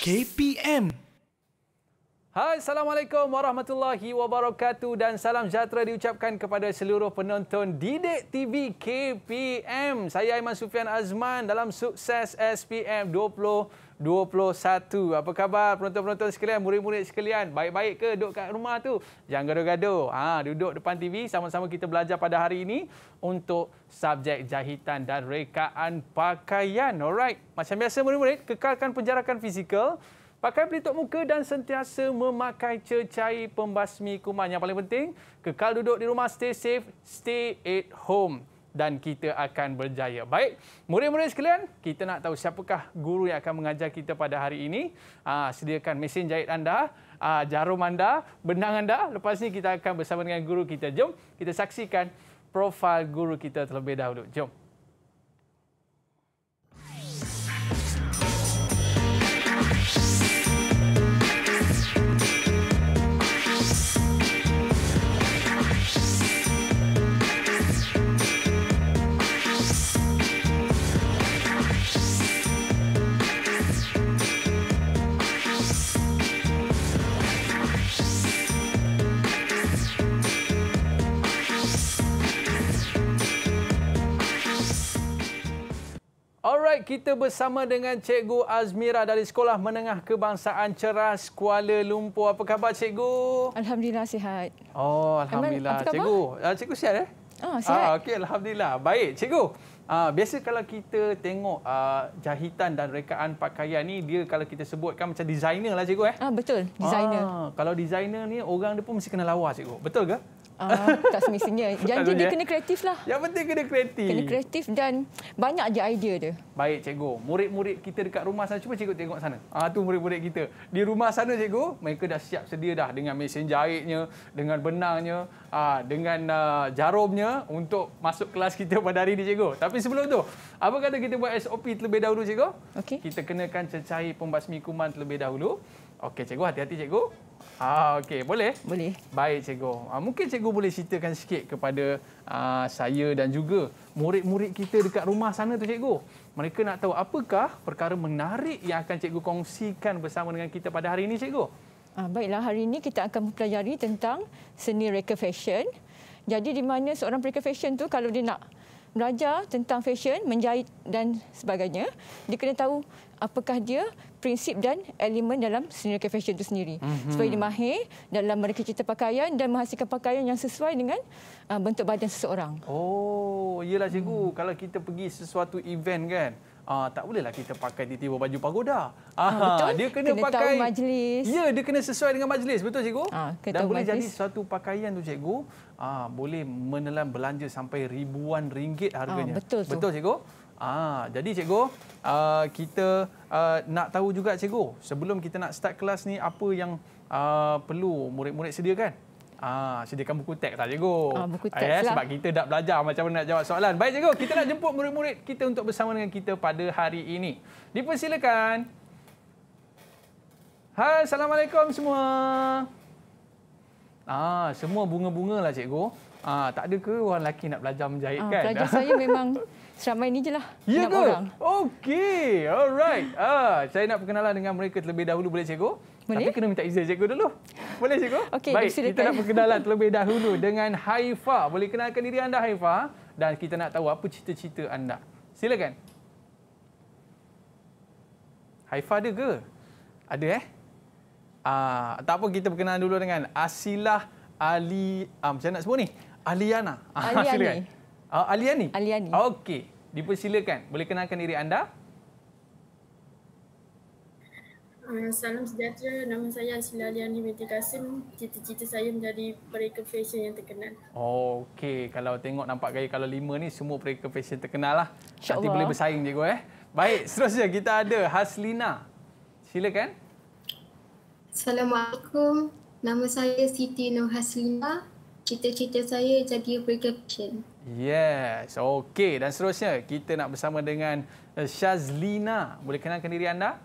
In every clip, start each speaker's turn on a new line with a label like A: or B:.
A: KPM. Hai, Assalamualaikum warahmatullahi wabarakatuh dan salam sejahtera diucapkan kepada seluruh penonton Didik TV KPM. Saya Aiman Sufian Azman dalam Sukses SPM 21. Apa khabar penonton-penonton sekalian, murid-murid sekalian? Baik-baik ke duduk kat rumah tu? Jangan gaduh-gaduh. Ha, duduk depan TV sama-sama kita belajar pada hari ini untuk subjek jahitan dan rekaan pakaian. Alright. Macam biasa murid-murid, kekalkan penjarakan fizikal. Pakai pelitup muka dan sentiasa memakai cecair pembasmi kuman. Yang paling penting, kekal duduk di rumah, stay safe, stay at home dan kita akan berjaya. Baik, murid-murid sekalian, kita nak tahu siapakah guru yang akan mengajar kita pada hari ini. Aa, ah, sediakan mesin jahit anda, aa, ah, jarum anda, benang anda. Lepas ini kita akan bersama dengan guru kita. Jom kita saksikan profil guru kita terlebih dahulu. Jom. Alright, kita bersama dengan Cikgu Azmira dari Sekolah Menengah Kebangsaan Ceras Kuala Lumpur. Apa khabar Cikgu? Alhamdulillah sihat. Oh, alhamdulillah. Apa cikgu, ah, cikgu sihat eh? Oh, sihat. Ah, okey, alhamdulillah. Baik, cikgu. Ah, biasa kalau kita tengok ah, jahitan dan rekaan pakaian ni, dia kalau kita sebutkan macam designer lah cikgu eh? Ah, betul, designer. Ah, kalau designer ni orang dia pun mesti kena lawa cikgu. Betul ke?
B: Uh, tak semestinya. Janji dia kena kreatif lah.
A: Yang penting kena kreatif. Kena kreatif
B: dan banyak je idea dia.
A: Baik cikgu. Murid-murid kita dekat rumah sana. Cuba cikgu tengok sana. Ah tu murid-murid kita. Di rumah sana cikgu, mereka dah siap sedia dah dengan mesin jahitnya, dengan benangnya, ah dengan uh, ah, jarumnya untuk masuk kelas kita pada hari ini cikgu. Tapi sebelum tu, apa kata kita buat SOP terlebih dahulu cikgu? Okey. Kita kenakan cecair pembasmi kuman terlebih dahulu. Okey cikgu, hati-hati cikgu. Ah, okey, boleh? Boleh. Baik, cikgu. Ah, mungkin cikgu boleh ceritakan sikit kepada ah, saya dan juga murid-murid kita dekat rumah sana tu, cikgu. Mereka nak tahu apakah perkara menarik yang akan cikgu kongsikan bersama dengan kita pada hari ini, cikgu?
B: Ah, baiklah, hari ini kita akan mempelajari tentang seni reka fashion. Jadi di mana seorang reka fashion tu kalau dia nak belajar tentang fashion, menjahit dan sebagainya, dia kena tahu apakah dia prinsip dan elemen dalam seni fashion itu sendiri. Mm-hmm. Supaya dia dalam mereka cerita pakaian dan menghasilkan pakaian yang sesuai dengan uh, bentuk badan seseorang.
A: Oh, iyalah cikgu. Mm. Kalau kita pergi sesuatu event kan, Ah, tak bolehlah kita pakai tiba-tiba baju pagoda. Ah, betul. Dia kena, kena pakai... Kena majlis. Ya, dia kena sesuai dengan majlis. Betul, cikgu? Ah, Dan boleh majlis. jadi satu pakaian tu, cikgu, ah, boleh menelan belanja sampai ribuan ringgit harganya. Ah, betul, tu. betul, cikgu? Ah, jadi cikgu, uh, kita uh, nak tahu juga cikgu, sebelum kita nak start kelas ni apa yang uh, perlu murid-murid sediakan? Ah, sediakan buku teks tak cikgu? Ah, buku ya, teks eh, lah. Sebab kita dah belajar macam mana nak jawab soalan. Baik cikgu, kita nak jemput murid-murid kita untuk bersama dengan kita pada hari ini. Dipersilakan. Hai, Assalamualaikum semua. Ah, semua bunga-bunga lah cikgu. Ah, tak ada ke orang lelaki nak belajar menjahit ah, kan? Pelajar saya memang
B: Seramai ni je lah. Ya ke?
A: Okey. Alright. Ah, saya nak perkenalan dengan mereka terlebih dahulu boleh cikgu? Boleh. Tapi kena minta izin cikgu dulu. Boleh cikgu? Okey. Baik. Kita nak perkenalan terlebih dahulu dengan Haifa. Boleh kenalkan diri anda Haifa. Dan kita nak tahu apa cita-cita anda. Silakan. Haifa ada ke? Ada eh? Ah, tak apa kita perkenalan dulu dengan Asilah Ali. Ah, macam mana nak sebut ni? Aliana. Ah, Aliana. Uh, Aliani? Aliani. Okey. Dipersilakan. Boleh kenalkan diri anda. Uh, salam sejahtera. Nama saya Asila Aliani binti Kasim. Cita-cita saya menjadi pereka fashion yang terkenal. Oh, Okey. Kalau tengok nampak gaya kalau lima ni semua pereka fashion terkenal lah. Insya Nanti boleh bersaing cikgu eh. Baik, seterusnya kita ada Haslina. Silakan. Assalamualaikum. Nama saya Siti Nur Haslina. Cita-cita saya jadi pereka fashion. Yes, okey. Dan seterusnya, kita nak bersama dengan eh, Shazlina. Boleh kenalkan diri anda?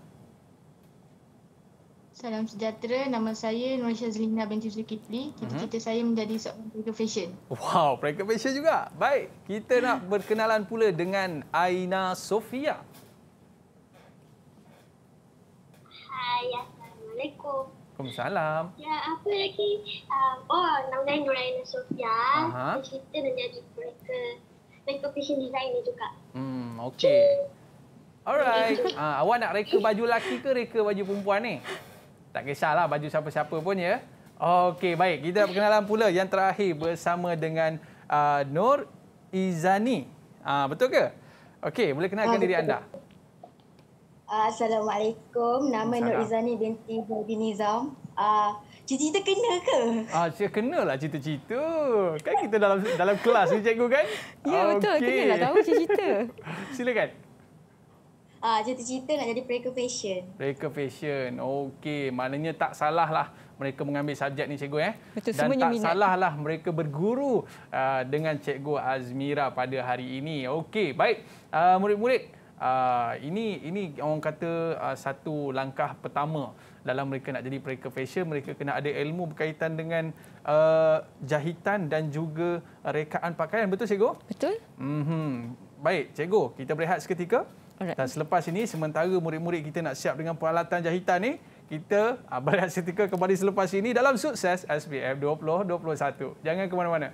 B: Salam sejahtera. Nama saya Nur Shazlina binti Zulkifli. Cita-cita mhm. uh-huh. saya menjadi seorang pereka fashion.
A: Wow, pereka fashion juga. Baik, kita nak berkenalan pula dengan Aina Sofia. Hai, Waalaikumsalam. Ya, apa lagi? Uh, oh, nama saya Nuraina Sofia. Uh -huh. Saya cerita menjadi mereka. Mereka fashion lah designer juga. Hmm, okey. Alright. Uh, awak nak reka baju lelaki ke reka baju perempuan ni? Tak kisahlah baju siapa-siapa pun ya. Okey, baik. Kita perkenalan pula yang terakhir bersama dengan uh, Nur Izani. Uh, betul ke? Okey, boleh kenalkan ah, diri betul. anda.
B: Ah, Assalamualaikum. Nama Nur Izani binti Bobi Nizam. Uh, ah, cita kena ke?
A: Ah, saya kena lah cita-cita. Kan kita dalam dalam kelas ni cikgu kan? Ya yeah, betul, okay. kena lah tahu cita-cita. Silakan.
B: Ah, uh, cita nak jadi pre fashion.
A: Pre fashion. Okey, maknanya tak salah lah mereka mengambil subjek ni cikgu eh. Betul, Dan tak salah lah mereka berguru ah, dengan cikgu Azmira pada hari ini. Okey, baik. Uh, murid-murid, Ah, ini ini orang kata uh, satu langkah pertama dalam mereka nak jadi mereka fashion mereka kena ada ilmu berkaitan dengan uh, jahitan dan juga rekaan pakaian betul cikgu betul mhm baik cikgu kita berehat seketika Alright. dan selepas ini sementara murid-murid kita nak siap dengan peralatan jahitan ni kita uh, berehat seketika kembali selepas ini dalam sukses SPM 2021 jangan ke mana-mana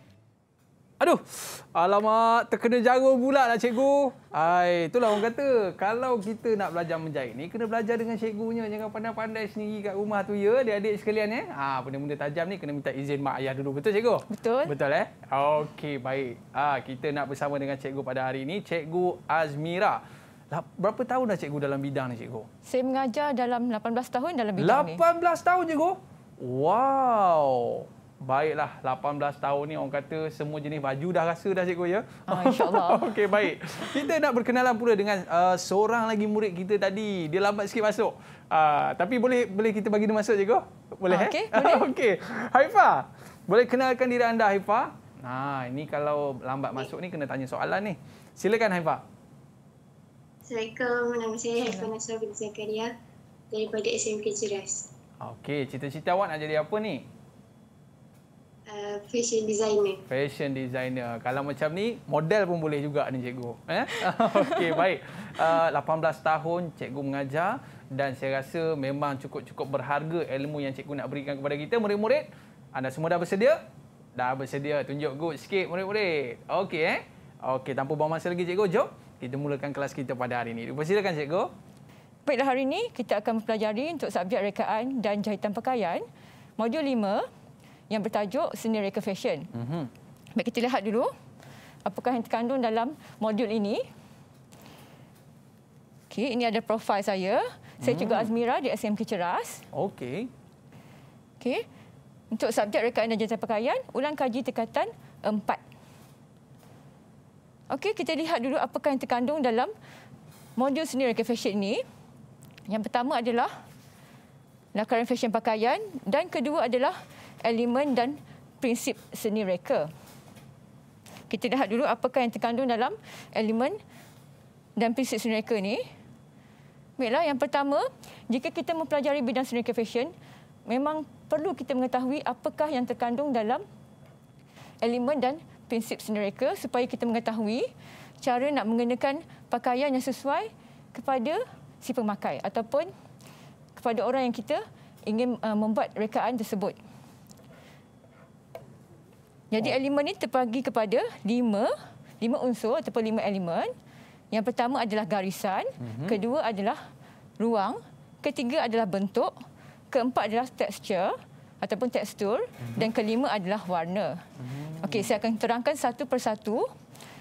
A: Aduh, alamak terkena jarum pula lah cikgu. Hai, itulah orang kata kalau kita nak belajar menjahit ni kena belajar dengan cikgunya jangan pandai-pandai sendiri kat rumah tu ya adik-adik sekalian eh. Ha, benda-benda tajam ni kena minta izin mak ayah dulu betul cikgu? Betul. Betul eh? Okey, baik. Ah, ha, kita nak bersama dengan cikgu pada hari ini, cikgu Azmira. Lah, berapa tahun dah cikgu dalam bidang ni cikgu?
B: Saya mengajar dalam 18 tahun dalam bidang 18 ni.
A: 18 tahun cikgu? Wow. Baiklah, 18 tahun ni orang kata semua jenis baju dah rasa dah cikgu ya. Ah, InsyaAllah. Okey, baik. Kita nak berkenalan pula dengan uh, seorang lagi murid kita tadi. Dia lambat sikit masuk. Uh, tapi boleh boleh kita bagi dia masuk cikgu? Boleh? Eh? Okey, eh? boleh. Okey. Haifa, boleh kenalkan diri anda Haifa? Nah, ini kalau lambat masuk ni kena tanya soalan ni. Silakan Haifa.
B: Assalamualaikum. Nama saya Haifa Nasrul bin Zakaria daripada SMK Ceras.
A: Okey, cita-cita awak nak jadi apa ni?
B: Uh, fashion designer.
A: Fashion designer. Kalau macam ni, model pun boleh juga ni cikgu. Eh? Okey, baik. Uh, eh, 18 tahun cikgu mengajar dan saya rasa memang cukup-cukup berharga ilmu yang cikgu nak berikan kepada kita, murid-murid. Anda semua dah bersedia? Dah bersedia. Tunjuk good sikit, murid-murid. Okey, eh? Okey, tanpa buang masa lagi, cikgu. Jom kita mulakan kelas kita pada hari ini. Dipersilakan, cikgu.
B: Baiklah, hari ini kita akan mempelajari untuk subjek rekaan dan jahitan pakaian. Modul 5, yang bertajuk seni reka fashion. Mm-hmm. Baik, kita lihat dulu apakah yang terkandung dalam modul ini. Okay, ini ada profil saya. Saya juga mhm. Azmira di SMK Ceras.
A: Okay.
B: Okay, Untuk subjek rekaan dan jenis pakaian, ulang kaji tekatan 4. Okay, kita lihat dulu apakah yang terkandung dalam modul seni reka fashion ini. Yang pertama adalah lakaran fesyen pakaian dan kedua adalah elemen dan prinsip seni reka. Kita lihat dulu apakah yang terkandung dalam elemen dan prinsip seni reka ini. Baiklah, yang pertama, jika kita mempelajari bidang seni reka fashion, memang perlu kita mengetahui apakah yang terkandung dalam elemen dan prinsip seni reka supaya kita mengetahui cara nak mengenakan pakaian yang sesuai kepada si pemakai ataupun kepada orang yang kita ingin uh, membuat rekaan tersebut. Jadi oh. elemen ini terbagi kepada lima, lima unsur ataupun lima elemen. Yang pertama adalah garisan, mm-hmm. kedua adalah ruang, ketiga adalah bentuk, keempat adalah tekstur ataupun tekstur mm-hmm. dan kelima adalah warna. Mm-hmm. Okey, saya akan terangkan satu persatu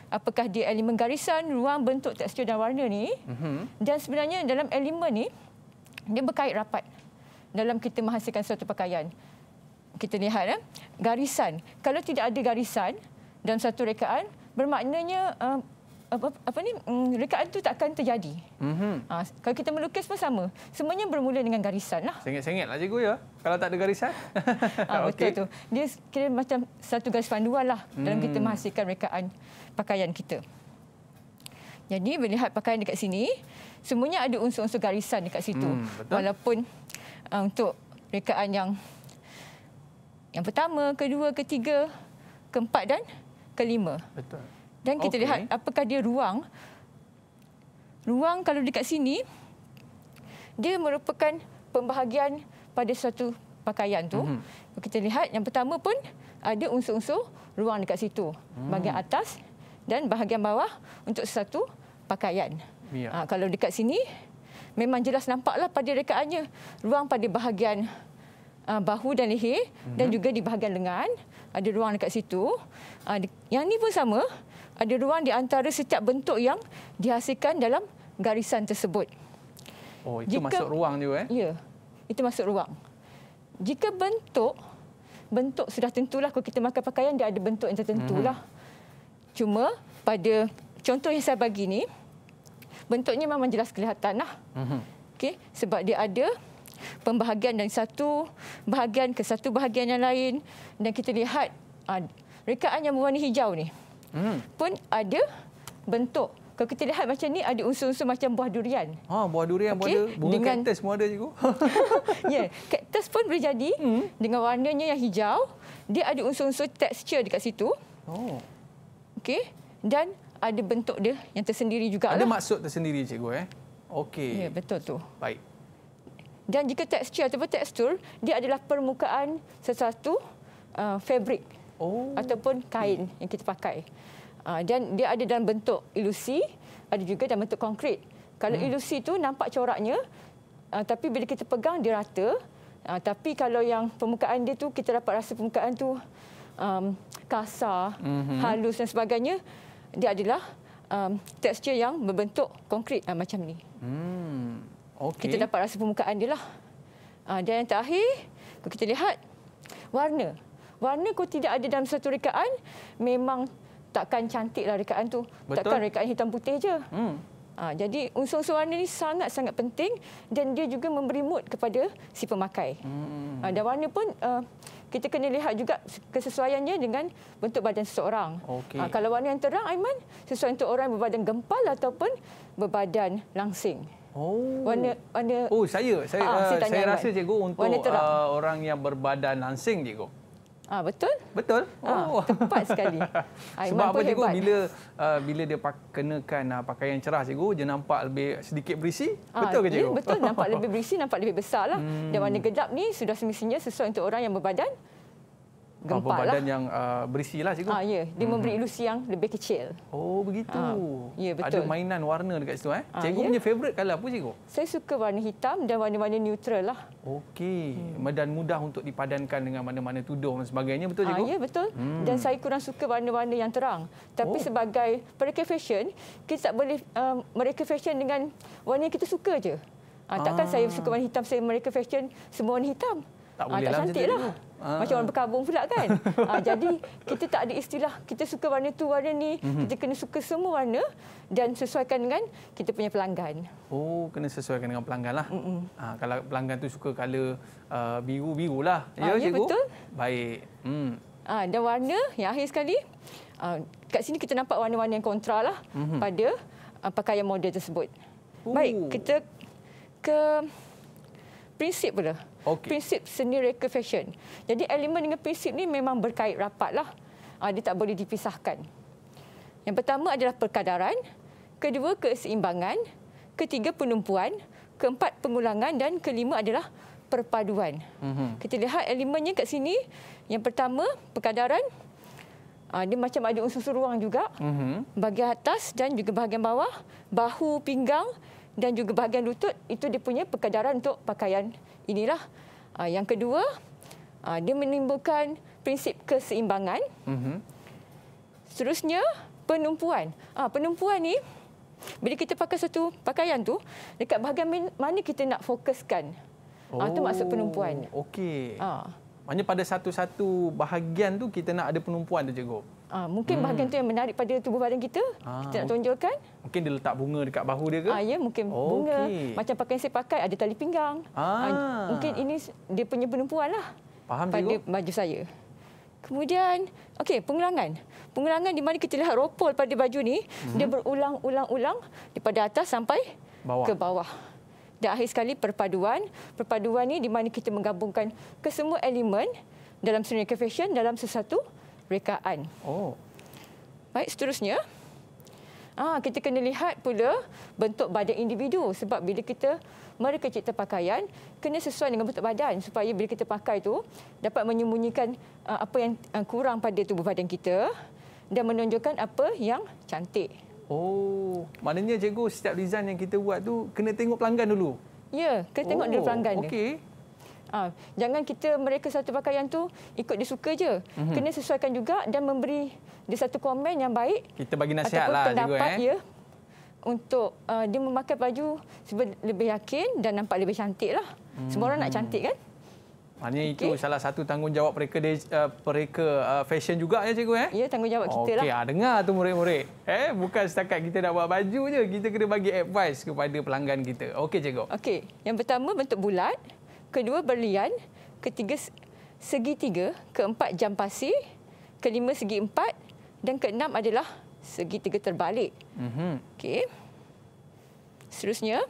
B: apakah dia elemen garisan, ruang, bentuk, tekstur dan warna ni. Mm-hmm. Dan sebenarnya dalam elemen ni dia berkait rapat dalam kita menghasilkan suatu pakaian kita lihat eh, garisan. Kalau tidak ada garisan dalam satu rekaan, bermaknanya uh, apa, apa ni um, rekaan itu tak akan terjadi. Mm-hmm. Uh, kalau kita melukis pun sama. Semuanya bermula dengan garisan lah.
A: Sengit-sengit lah cikgu ya. Kalau tak ada garisan. uh, betul okay. tu.
B: Dia kira macam satu garis panduan lah mm. dalam hmm. kita menghasilkan rekaan pakaian kita. Jadi bila lihat pakaian dekat sini, semuanya ada unsur-unsur garisan dekat situ. Mm, Walaupun uh, untuk rekaan yang yang pertama, kedua, ketiga, keempat dan kelima. Betul. Dan kita okay. lihat apakah dia ruang. Ruang kalau dekat sini, dia merupakan pembahagian pada satu pakaian tu. Mm-hmm. Kita lihat yang pertama pun ada unsur-unsur ruang dekat situ. Mm. Bahagian atas dan bahagian bawah untuk satu pakaian. Yeah. Ha, kalau dekat sini, memang jelas nampaklah pada rekaannya ruang pada bahagian Uh, bahu dan leher mm-hmm. dan mhm. juga di bahagian lengan ada ruang dekat situ. Uh, yang ni pun sama, ada ruang di antara setiap bentuk yang dihasilkan dalam garisan tersebut.
A: Oh, itu Jika, masuk ruang juga eh?
B: Ya. Itu masuk ruang. Jika bentuk bentuk sudah tentulah kalau kita makan pakaian dia ada bentuk yang tertentulah. Mm-hmm. Cuma pada contoh yang saya bagi ni bentuknya memang jelas kelihatanlah. Mhm. Okey, sebab dia ada pembahagian dan satu bahagian ke satu bahagian yang lain dan kita lihat uh, rekaan yang berwarna hijau ni hmm. pun ada bentuk kalau kita lihat macam ni ada unsur-unsur macam buah durian.
A: Ha buah durian okay. pun ada, bunga dengan... kaktus pun ada cikgu.
B: ya, yeah. kaktus pun boleh jadi hmm. dengan warnanya yang hijau, dia ada unsur-unsur texture dekat situ. Oh. Okey, dan ada bentuk dia yang tersendiri juga. Ada maksud
A: tersendiri cikgu eh. Okey. Ya, yeah, betul tu. Baik.
B: Dan jika tekstur ataupun tekstur, dia adalah permukaan sesuatu uh, fabric oh. ataupun kain yang kita pakai. Uh, dan dia ada dalam bentuk ilusi, ada juga dalam bentuk konkrit. Kalau hmm. ilusi itu nampak coraknya, uh, tapi bila kita pegang dia rata. Uh, tapi kalau yang permukaan dia tu kita dapat rasa permukaan tu um, kasar, hmm halus dan sebagainya, dia adalah um, tekstur yang berbentuk konkrit uh, macam ni.
A: Hmm. Okay. Kita
B: dapat rasa permukaan dia lah. Ah, dan yang terakhir, kalau kita lihat warna. Warna kau tidak ada dalam satu rekaan, memang takkan cantik lah rekaan tu. Betul. Takkan rekaan hitam putih je. Hmm. Ha, jadi unsur-unsur warna ini sangat-sangat penting dan dia juga memberi mood kepada si pemakai. Hmm. Ha, dan warna pun uh, kita kena lihat juga kesesuaiannya dengan bentuk badan seseorang. Okay. Ha, kalau warna yang terang, Aiman, sesuai untuk orang berbadan gempal ataupun berbadan langsing. Oh. Warna warna Oh, saya saya ah, saya, ah, saya rasa cikgu untuk Uh,
A: orang yang berbadan langsing cikgu. Ah, betul? Betul.
B: Ah, oh, tepat sekali. Sebab apa cikgu hebat. bila
A: uh, bila dia kenakan uh, pakaian cerah cikgu, dia nampak lebih sedikit berisi? Ah, betul ke ya, cikgu? Ya, betul, nampak lebih
B: berisi, nampak lebih besarlah. Hmm. Dan warna gelap hmm. ni sudah semestinya sesuai untuk orang yang berbadan gempal apa badan lah. yang
A: uh, berisi lah cikgu. Ah, ya,
B: dia hmm. memberi ilusi yang lebih kecil. Oh, begitu. Ah,
A: ya, betul. Ada mainan warna dekat situ. Eh. Ah, cikgu ah, punya favourite colour apa cikgu?
B: Saya suka warna hitam dan warna-warna neutral lah.
A: Okey, hmm. dan mudah untuk dipadankan dengan mana-mana tuduh dan sebagainya, betul ah, cikgu? Ah, ya, betul. Hmm. Dan saya
B: kurang suka warna-warna yang terang. Tapi oh. sebagai mereka fashion, kita tak boleh uh, mereka fashion dengan warna yang kita suka je. Ah, takkan ah. saya suka warna hitam, saya mereka fashion semua warna hitam tak ah, boleh ah, tak lah cantik lah. Ah. Macam orang berkabung pula kan. ah, jadi kita tak ada istilah kita suka warna tu warna ni. Mm-hmm. Kita kena suka semua warna dan sesuaikan dengan kita punya pelanggan.
A: Oh, kena sesuaikan dengan pelanggan lah. Mm-hmm. Ah, kalau pelanggan tu suka color uh, ah, biru-biru lah. Ya, ah, ya cikgu? betul. Baik. Hmm.
B: Ah, dan warna yang akhir sekali. Ah, kat sini kita nampak warna-warna yang kontra lah mm-hmm. pada uh, pakaian model tersebut. Ooh. Baik, oh. kita ke prinsip pula. Okay. Prinsip seni reka fashion. Jadi elemen dengan prinsip ni memang berkait rapat lah, ah, dia tak boleh dipisahkan. Yang pertama adalah perkadaran, kedua keseimbangan, ketiga penumpuan, keempat pengulangan dan kelima adalah perpaduan. Mm-hmm. Kita lihat elemennya kat sini. Yang pertama perkadaran ah, dia macam ada unsur-unsur ruang juga. Mm-hmm. Bahagian atas dan juga bahagian bawah, bahu, pinggang, dan juga bahagian lutut itu dia punya perkadaran untuk pakaian inilah. Ah, yang kedua, ah, dia menimbulkan prinsip keseimbangan. Mm-hmm. Seterusnya, penumpuan. Ah, penumpuan ni bila kita pakai satu pakaian tu dekat bahagian mana kita nak fokuskan. oh, itu tu maksud penumpuan.
A: Okey. Ah. pada satu-satu bahagian tu kita nak ada penumpuan tu cikgu.
B: Ah, mungkin hmm. bahagian tu yang menarik pada tubuh badan kita. Ah, kita nak tunjukkan.
A: Mungkin dia letak bunga dekat bahu dia ke? Ah, ya, mungkin oh, bunga. Okay. Macam
B: pakai yang saya pakai, ada tali pinggang. Ah. Ah, mungkin ini dia punya penumpuan lah. Faham, pada Cikgu? baju saya. Kemudian, okay, pengulangan. Pengulangan di mana kita lihat ropol pada baju ni, hmm. dia berulang-ulang-ulang daripada atas sampai bawah. ke bawah. Dan akhir sekali perpaduan. Perpaduan ni di mana kita menggabungkan kesemua elemen dalam sunyi fashion dalam sesuatu rekaan. Oh. Baik, seterusnya. Ah, kita kena lihat pula bentuk badan individu sebab bila kita mereka cipta pakaian kena sesuai dengan bentuk badan supaya bila kita pakai tu dapat menyembunyikan ah, apa yang ah, kurang pada tubuh badan kita dan menunjukkan apa yang cantik. Oh,
A: maknanya cikgu setiap desain yang kita buat tu kena tengok pelanggan dulu.
B: Ya, kena tengok oh, dulu pelanggan Okey. Ha, jangan kita mereka satu pakaian tu ikut dia suka je. Mm-hmm. Kena sesuaikan juga dan memberi dia satu komen yang baik.
A: Kita bagi nasihatlah juga eh. Dia
B: untuk uh, dia memakai baju lebih yakin dan nampak lebih cantik lah. Mm-hmm. Semua orang nak hmm. cantik kan?
A: Maknanya okay. itu salah satu tanggungjawab mereka uh, mereka uh, fashion juga ya cikgu eh? Ya tanggungjawab okay, kita lah. Okey, ah, dengar tu murid-murid. Eh, bukan setakat kita nak buat baju je, kita kena bagi advice kepada pelanggan kita. Okey cikgu.
B: Okey, yang pertama bentuk bulat kedua berlian, ketiga segi tiga, keempat jam pasir, kelima segi empat dan keenam adalah segi tiga terbalik. Mm-hmm. Okey. Seterusnya.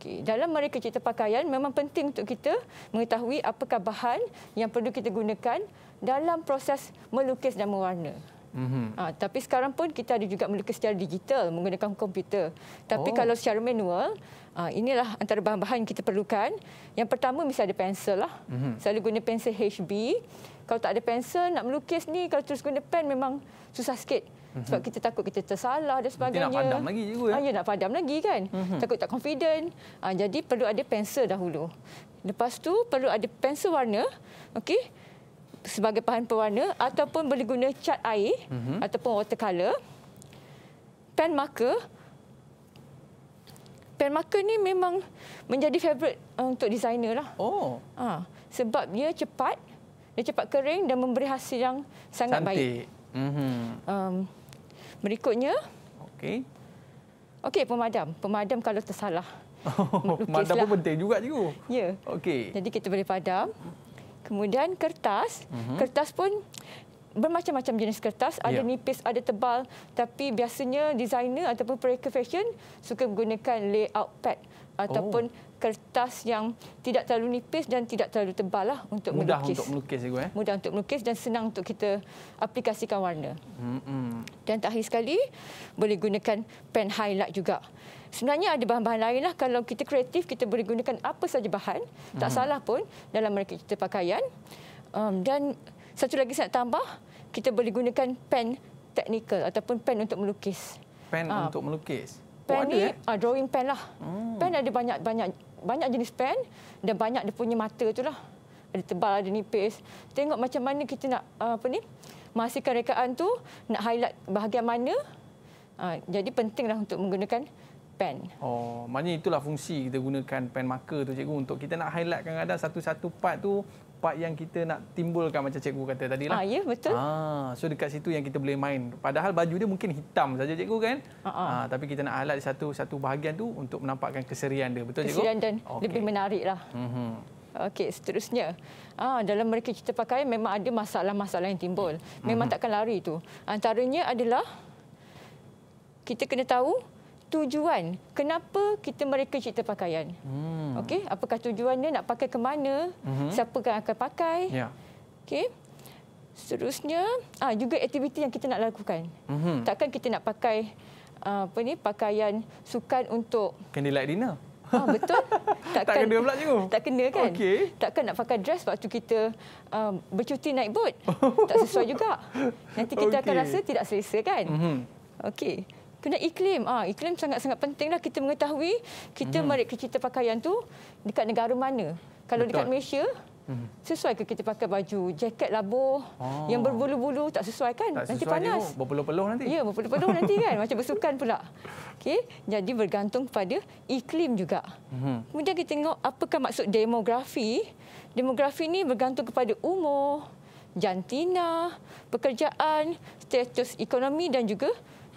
B: Okay. Dalam mereka cerita pakaian, memang penting untuk kita mengetahui apakah bahan yang perlu kita gunakan dalam proses melukis dan mewarna. Mm-hmm. Ha, tapi sekarang pun kita ada juga melukis secara digital menggunakan komputer. Tapi oh. kalau secara manual, ha, inilah antara bahan-bahan yang kita perlukan. Yang pertama mesti ada pensel lah. Mm-hmm. Selalu guna pensel HB. Kalau tak ada pensel nak melukis ni, kalau terus guna pen memang susah sikit. Mm-hmm. Sebab kita takut kita tersalah dan sebagainya. Nanti nak padam lagi juga. Ya, ha, ya nak padam lagi kan. Mm-hmm. Takut tak confident. Ha, jadi perlu ada pensel dahulu. Lepas tu perlu ada pensel warna. Okey sebagai bahan pewarna ataupun boleh guna cat air mm-hmm. ataupun watercolor. Pen marker. Pen marker ni memang menjadi favorite eh, untuk designer lah. Oh. Ha, sebab dia cepat, dia cepat kering dan memberi hasil yang sangat Cantik. baik. Mm-hmm. Um, berikutnya. Okey. Okey, pemadam. Pemadam kalau tersalah.
A: Oh, pemadam pun lah. penting juga juga. Ya. Okey. Jadi
B: kita boleh padam kemudian kertas mm-hmm. kertas pun bermacam-macam jenis kertas ada yeah. nipis ada tebal tapi biasanya desainer ataupun pereka fashion suka menggunakan layout pad ataupun oh. kertas yang tidak terlalu nipis dan tidak terlalu tebal lah untuk Mudah melukis. Mudah untuk melukis, ya? Mudah untuk melukis dan senang untuk kita aplikasikan warna.
A: Mm-mm.
B: Dan terakhir sekali, boleh gunakan pen highlight juga. Sebenarnya ada bahan-bahan lain lah. Kalau kita kreatif, kita boleh gunakan apa saja bahan. Tak mm. salah pun dalam mereka kita pakaian. Um, dan satu lagi saya nak tambah, kita boleh gunakan pen teknikal ataupun pen untuk melukis.
A: Pen ha. untuk melukis?
B: pen ni eh? Ah, drawing pen lah. Hmm. Pen ada banyak banyak banyak jenis pen dan banyak dia punya mata tu lah. Ada tebal, ada nipis. Tengok macam mana kita nak ah, apa ni? Masihkan rekaan tu nak highlight bahagian mana. Ah, jadi pentinglah untuk menggunakan pen.
A: Oh, maknanya itulah fungsi kita gunakan pen marker tu cikgu untuk kita nak highlightkan kadang satu-satu part tu part yang kita nak timbulkan macam cikgu kata tadi lah. Ah, ya, yeah, betul. Ah, so dekat situ yang kita boleh main. Padahal baju dia mungkin hitam saja cikgu kan? Uh-huh. Ah, tapi kita nak alat satu satu bahagian tu untuk menampakkan keserian dia. Betul keserian cikgu? Keserian dan okay. lebih menarik lah. Uh-huh.
B: Okey, seterusnya. Ah, dalam mereka cerita pakaian memang ada masalah-masalah yang timbul. Memang uh-huh. takkan lari tu. Antaranya ah, adalah kita kena tahu tujuan kenapa kita mereka cipta pakaian. Hmm. Okey, apakah tujuannya nak pakai ke mana? Hmm. Siapa yang akan pakai? Ya. Okey. Seterusnya, ah juga aktiviti yang kita nak lakukan. Hmm. Takkan kita nak pakai ah, apa ni pakaian sukan untuk
A: candlelight dinner. Ah betul. Takkan, tak kena pula
B: juga. Tak kena kan? Okay. Takkan nak pakai dress waktu kita uh, bercuti naik bot. tak sesuai juga. Nanti kita okay. akan rasa tidak selesa kan? Mm-hmm. Okey. Kena iklim. Ah, ha, iklim sangat-sangat pentinglah kita mengetahui kita hmm. merek cerita pakaian tu dekat negara mana. Kalau Betul. dekat Malaysia, hmm. sesuai ke kita pakai baju jaket labuh oh. yang berbulu-bulu tak sesuai kan tak nanti sesuai panas dia, oh,
A: berpeluh-peluh nanti ya
B: berpeluh-peluh nanti kan macam bersukan pula okey jadi bergantung kepada iklim juga mm-hmm. kemudian kita tengok apakah maksud demografi demografi ni bergantung kepada umur jantina pekerjaan status ekonomi dan juga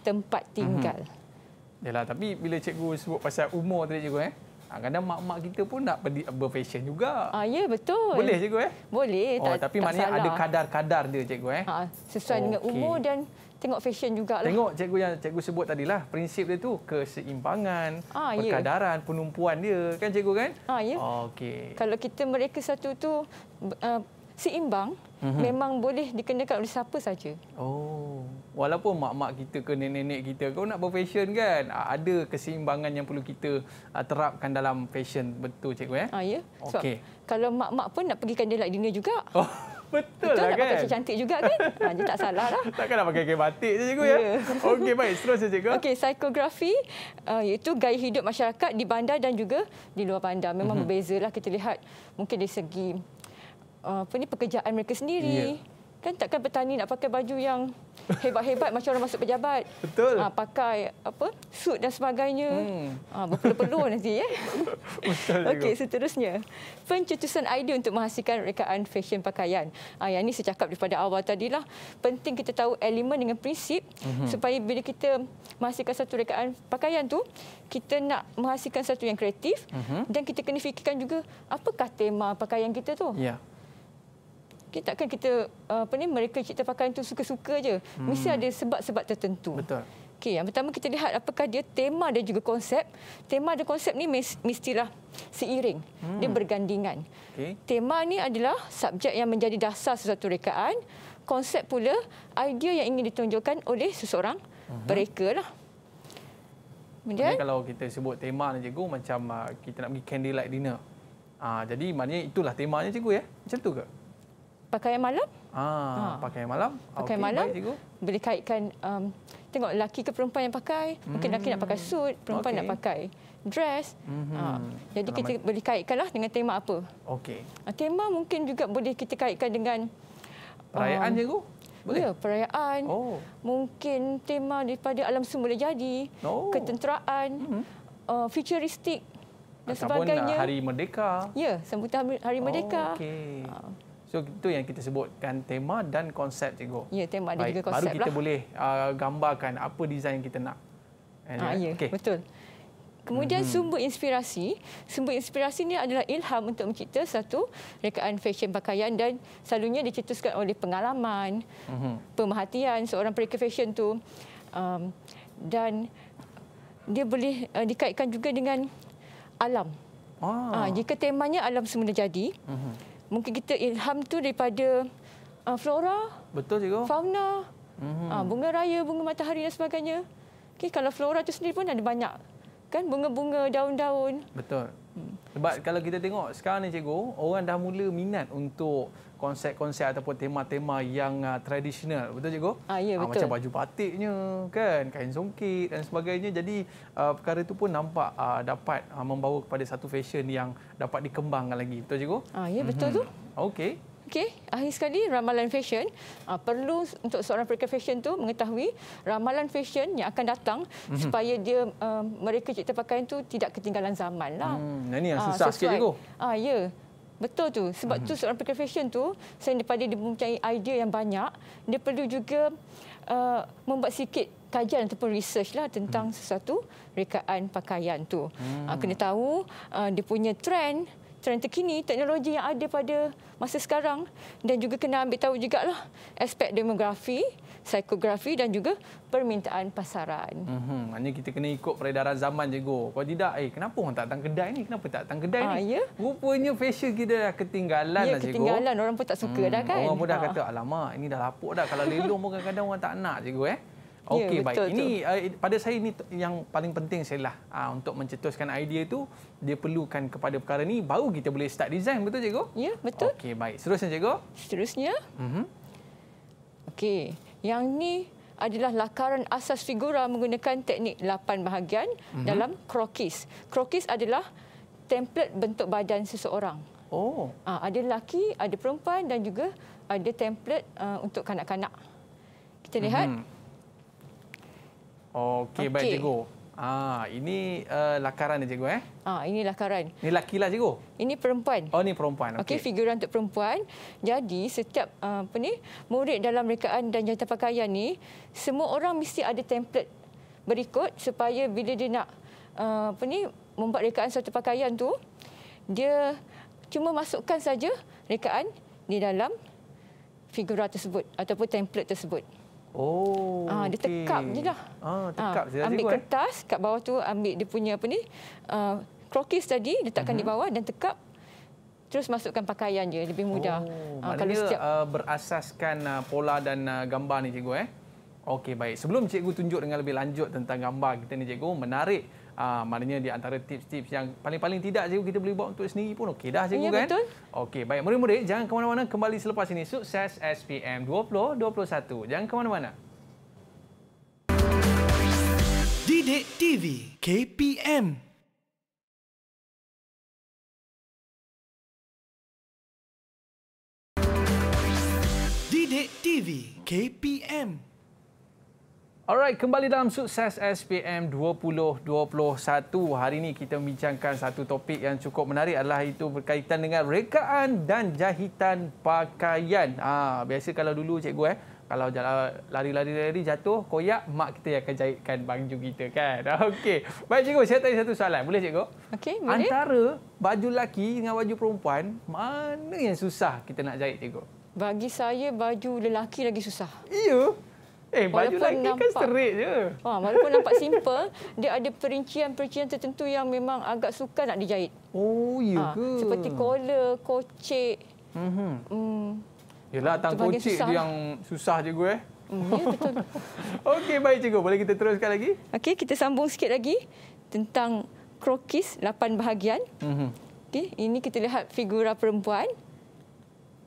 B: tempat mhm. tinggal. Mm-hmm.
A: Yalah, tapi bila cikgu sebut pasal umur tadi cikgu eh? Kadang-kadang ah, mak-mak kita pun nak berfesyen juga. Ah,
B: ya, betul. Boleh, cikgu? Eh? Boleh. Oh, tak, tapi tak maknanya salah. ada
A: kadar-kadar dia, cikgu. Eh? Ha, sesuai okay. dengan umur dan
B: tengok fashion juga. Tengok
A: cikgu yang cikgu sebut tadi. Lah, prinsip dia tu keseimbangan, ah, ya. perkadaran, ya. penumpuan dia. Kan, cikgu? Kan? Ah, ya. Okay.
B: Kalau kita mereka satu tu uh, seimbang, hmm memang boleh dikenakan oleh siapa saja.
A: Oh, walaupun mak-mak kita ke nenek-nenek kita kau nak berfashion kan? Ah, ada keseimbangan yang perlu kita ah, terapkan dalam fashion betul cikgu eh? Ah ya. Sebab okay.
B: Kalau mak-mak pun nak pergi kandilak dinner juga.
A: Oh. Betul, lah kan? Betul, nak cantik juga kan? Ha, tak salah lah. Takkan nak pakai kain batik je cikgu ya? ya. Okey, baik. Seterusnya cikgu. Okey,
B: psikografi iaitu gaya hidup masyarakat di bandar dan juga di luar bandar. Memang mhm. berbeza lah kita lihat. Mungkin dari segi Uh, apa ni pekerjaan mereka sendiri. Yeah. Kan takkan petani nak pakai baju yang hebat-hebat macam orang masuk pejabat. Betul. Ha, pakai apa? Suit dan sebagainya. Hmm. Ha, berpeluh-peluh nanti ya. Okey, seterusnya. Pencetusan idea untuk menghasilkan rekaan fesyen pakaian. Ha, yang ini saya cakap daripada awal tadi lah. Penting kita tahu elemen dengan prinsip mm-hmm. supaya bila kita menghasilkan satu rekaan pakaian tu, kita nak menghasilkan satu yang kreatif mm-hmm. dan kita kena fikirkan juga apakah tema pakaian kita tu. Ya. Yeah kita takkan kita apa ni mereka cipta pakaian tu suka-suka aje. Hmm. Mesti ada sebab-sebab tertentu. Betul. Okey, yang pertama kita lihat apakah dia tema dan juga konsep. Tema dan konsep ni mestilah seiring. Hmm. Dia bergandingan. Okay. Tema ni adalah subjek yang menjadi dasar sesuatu rekaan. Konsep pula idea yang ingin ditunjukkan oleh seseorang hmm. mereka lah. Kemudian, okay,
A: kalau kita sebut tema ni cikgu macam ah, kita nak pergi candlelight dinner. Ah, jadi maknanya itulah temanya cikgu ya. Macam tu ke? pakaian malam. Ah, ha. Ah. pakaian malam. Pakaian malam. Baik,
B: Boleh kaitkan um, tengok lelaki ke perempuan yang pakai. Mungkin hmm. lelaki nak pakai hmm, suit, perempuan okay. nak pakai dress. hmm Ha. Jadi Selamat. kita boleh kaitkanlah dengan tema apa. Okey. Ah, tema mungkin juga boleh kita kaitkan dengan
A: perayaan juga.
B: Um, boleh? Ya, perayaan. Oh. Mungkin tema daripada alam semula jadi, oh. ketenteraan, mm-hmm. uh, futuristik dan Ataupun sebagainya. Hari
A: Merdeka.
B: Ya, sambutan Hari Merdeka. Oh,
A: okay. uh. So itu yang kita sebutkan tema dan konsep cikgu.
B: Ya, tema dan juga konsep. Baru kita lah. boleh
A: uh, gambarkan apa design yang kita nak. Eh, ah, eh, ya, okay. betul.
B: Kemudian mhm. sumber inspirasi, sumber inspirasi ini adalah ilham untuk mencipta satu rekaan fesyen pakaian dan selalunya dicetuskan oleh pengalaman, mhm. pemerhatian seorang pereka fesyen tu um, dan dia boleh uh, dikaitkan juga dengan alam. Ah. Uh, jika temanya alam semula jadi, mhm mungkin kita ilham tu daripada uh, flora. Betul cikgu. Fauna. Mm-hmm. Uh, bunga raya, bunga matahari dan sebagainya. Okay, kalau flora tu sendiri pun ada banyak. Kan bunga-bunga, daun-daun.
A: Betul. Hmm. Sebab kalau kita tengok sekarang ni cikgu, orang dah mula minat untuk konsep-konsep ataupun tema-tema yang uh, tradisional betul cikgu ah ya yeah, betul macam baju batiknya kan kain songkit dan sebagainya jadi uh, perkara itu pun nampak uh, dapat uh, membawa kepada satu fashion yang dapat dikembangkan lagi betul cikgu ah ya yeah, betul mm-hmm. tu okey
B: Okey, akhir sekali ramalan fashion. Uh, perlu untuk seorang pekerja fashion tu mengetahui ramalan fashion yang akan datang mm-hmm. supaya dia uh, mereka cipta pakaian tu tidak ketinggalan zaman lah. Hmm, ini yang susah uh, sikit juga. Ah, ya. Betul tu. Sebab uh-huh. tu mhm. seorang pakar fashion tu selain daripada dia mempunyai idea yang banyak, dia perlu juga uh, membuat sikit kajian ataupun research lah tentang uh-huh. sesuatu rekaan pakaian tu. Uh-huh. Uh, kena tahu uh, dia punya trend, trend terkini, teknologi yang ada pada masa sekarang dan juga kena ambil tahu juga lah aspek demografi psikografi dan juga permintaan pasaran.
A: Mhm, maknanya kita kena ikut peredaran zaman je go. Kalau tidak, eh kenapa orang tak datang kedai ni? Kenapa tak datang kedai ha, ni? Ah, ya? Rupanya fashion kita dah ketinggalan ya, dah ketinggalan.
B: Orang pun tak suka hmm, dah kan. Orang pun dah ah. kata,
A: "Alamak, ini dah lapuk dah. Kalau lelong pun kadang-kadang orang tak nak cikgu eh."
B: Ya, Okey ya, baik. Betul, ini
A: uh, pada saya ini yang paling penting sialah uh, ah, untuk mencetuskan idea itu dia perlukan kepada perkara ini baru kita boleh start design betul cikgu? Ya, betul. Okey baik. Seterusnya cikgu?
B: Seterusnya? Mhm. Uh-huh. Okey. Yang ni adalah lakaran asas figura menggunakan teknik lapan bahagian mm-hmm. dalam krokis. Krokis adalah template bentuk badan seseorang. Oh. Ha, ada lelaki, ada perempuan dan juga ada template uh, untuk kanak-kanak. Kita lihat. Mm-hmm.
A: Okey, okay. baik cikgu. Ah, ini uh, lakaran ya cikgu eh?
B: Ah, ini lakaran. Ini
A: laki lah cikgu.
B: Ini perempuan.
A: Oh, ni perempuan. Okey, okay,
B: figuran untuk perempuan. Jadi setiap uh, apa ni, murid dalam rekaan dan jantan pakaian ni, semua orang mesti ada template berikut supaya bila dia nak uh, apa ni, membuat rekaan satu pakaian tu, dia cuma masukkan saja rekaan di dalam figura tersebut ataupun template tersebut.
A: Oh. Ah, dia okay. je lah.
B: Ah, ah tekap ah, ambil cikgu, eh? kertas, eh. kat bawah tu ambil dia punya apa ni, uh, ah, krokis tadi, letakkan uh-huh. di mhm. bawah dan tekap. Terus masukkan pakaian je, lebih mudah. Oh, ah, kalau setiap...
A: uh, berasaskan uh, pola dan uh, gambar ni cikgu eh. Okey, baik. Sebelum cikgu tunjuk dengan lebih lanjut tentang gambar kita ni cikgu, menarik. Ah, maknanya di antara tips-tips yang paling-paling tidak cikgu kita boleh buat untuk sendiri pun okey dah cikgu ya, kan? betul. Okey, baik. Murid-murid, jangan ke mana-mana. Kembali selepas ini. Sukses SPM 2021. Jangan ke mana-mana.
B: Didik TV KPM Didik TV KPM
A: Alright, kembali dalam sukses SPM 2021. Hari ini kita membincangkan satu topik yang cukup menarik adalah itu berkaitan dengan rekaan dan jahitan pakaian. ha, biasa kalau dulu cikgu eh, kalau lari-lari-lari jatuh, koyak, mak kita yang akan jahitkan baju kita kan. Okey. Baik cikgu, saya tanya satu soalan. Boleh cikgu? Okey, boleh. Antara baju lelaki dengan baju perempuan, mana yang susah kita nak jahit cikgu?
B: Bagi saya baju lelaki lagi susah. Iya.
A: Eh, baju lelaki kan
B: serik je. Ha, walaupun nampak simple, dia ada perincian-perincian tertentu yang memang agak sukar nak dijahit. Oh, iya ha, ke? seperti kola, kocik. Mm-hmm. Mm.
A: Yelah, tang kocik susah. yang susah je gue. Eh. Mm, ya, Okey, baik cikgu. Boleh kita teruskan lagi?
B: Okey, kita sambung sikit lagi tentang krokis lapan bahagian. Mm-hmm. Okey, ini kita lihat figura perempuan.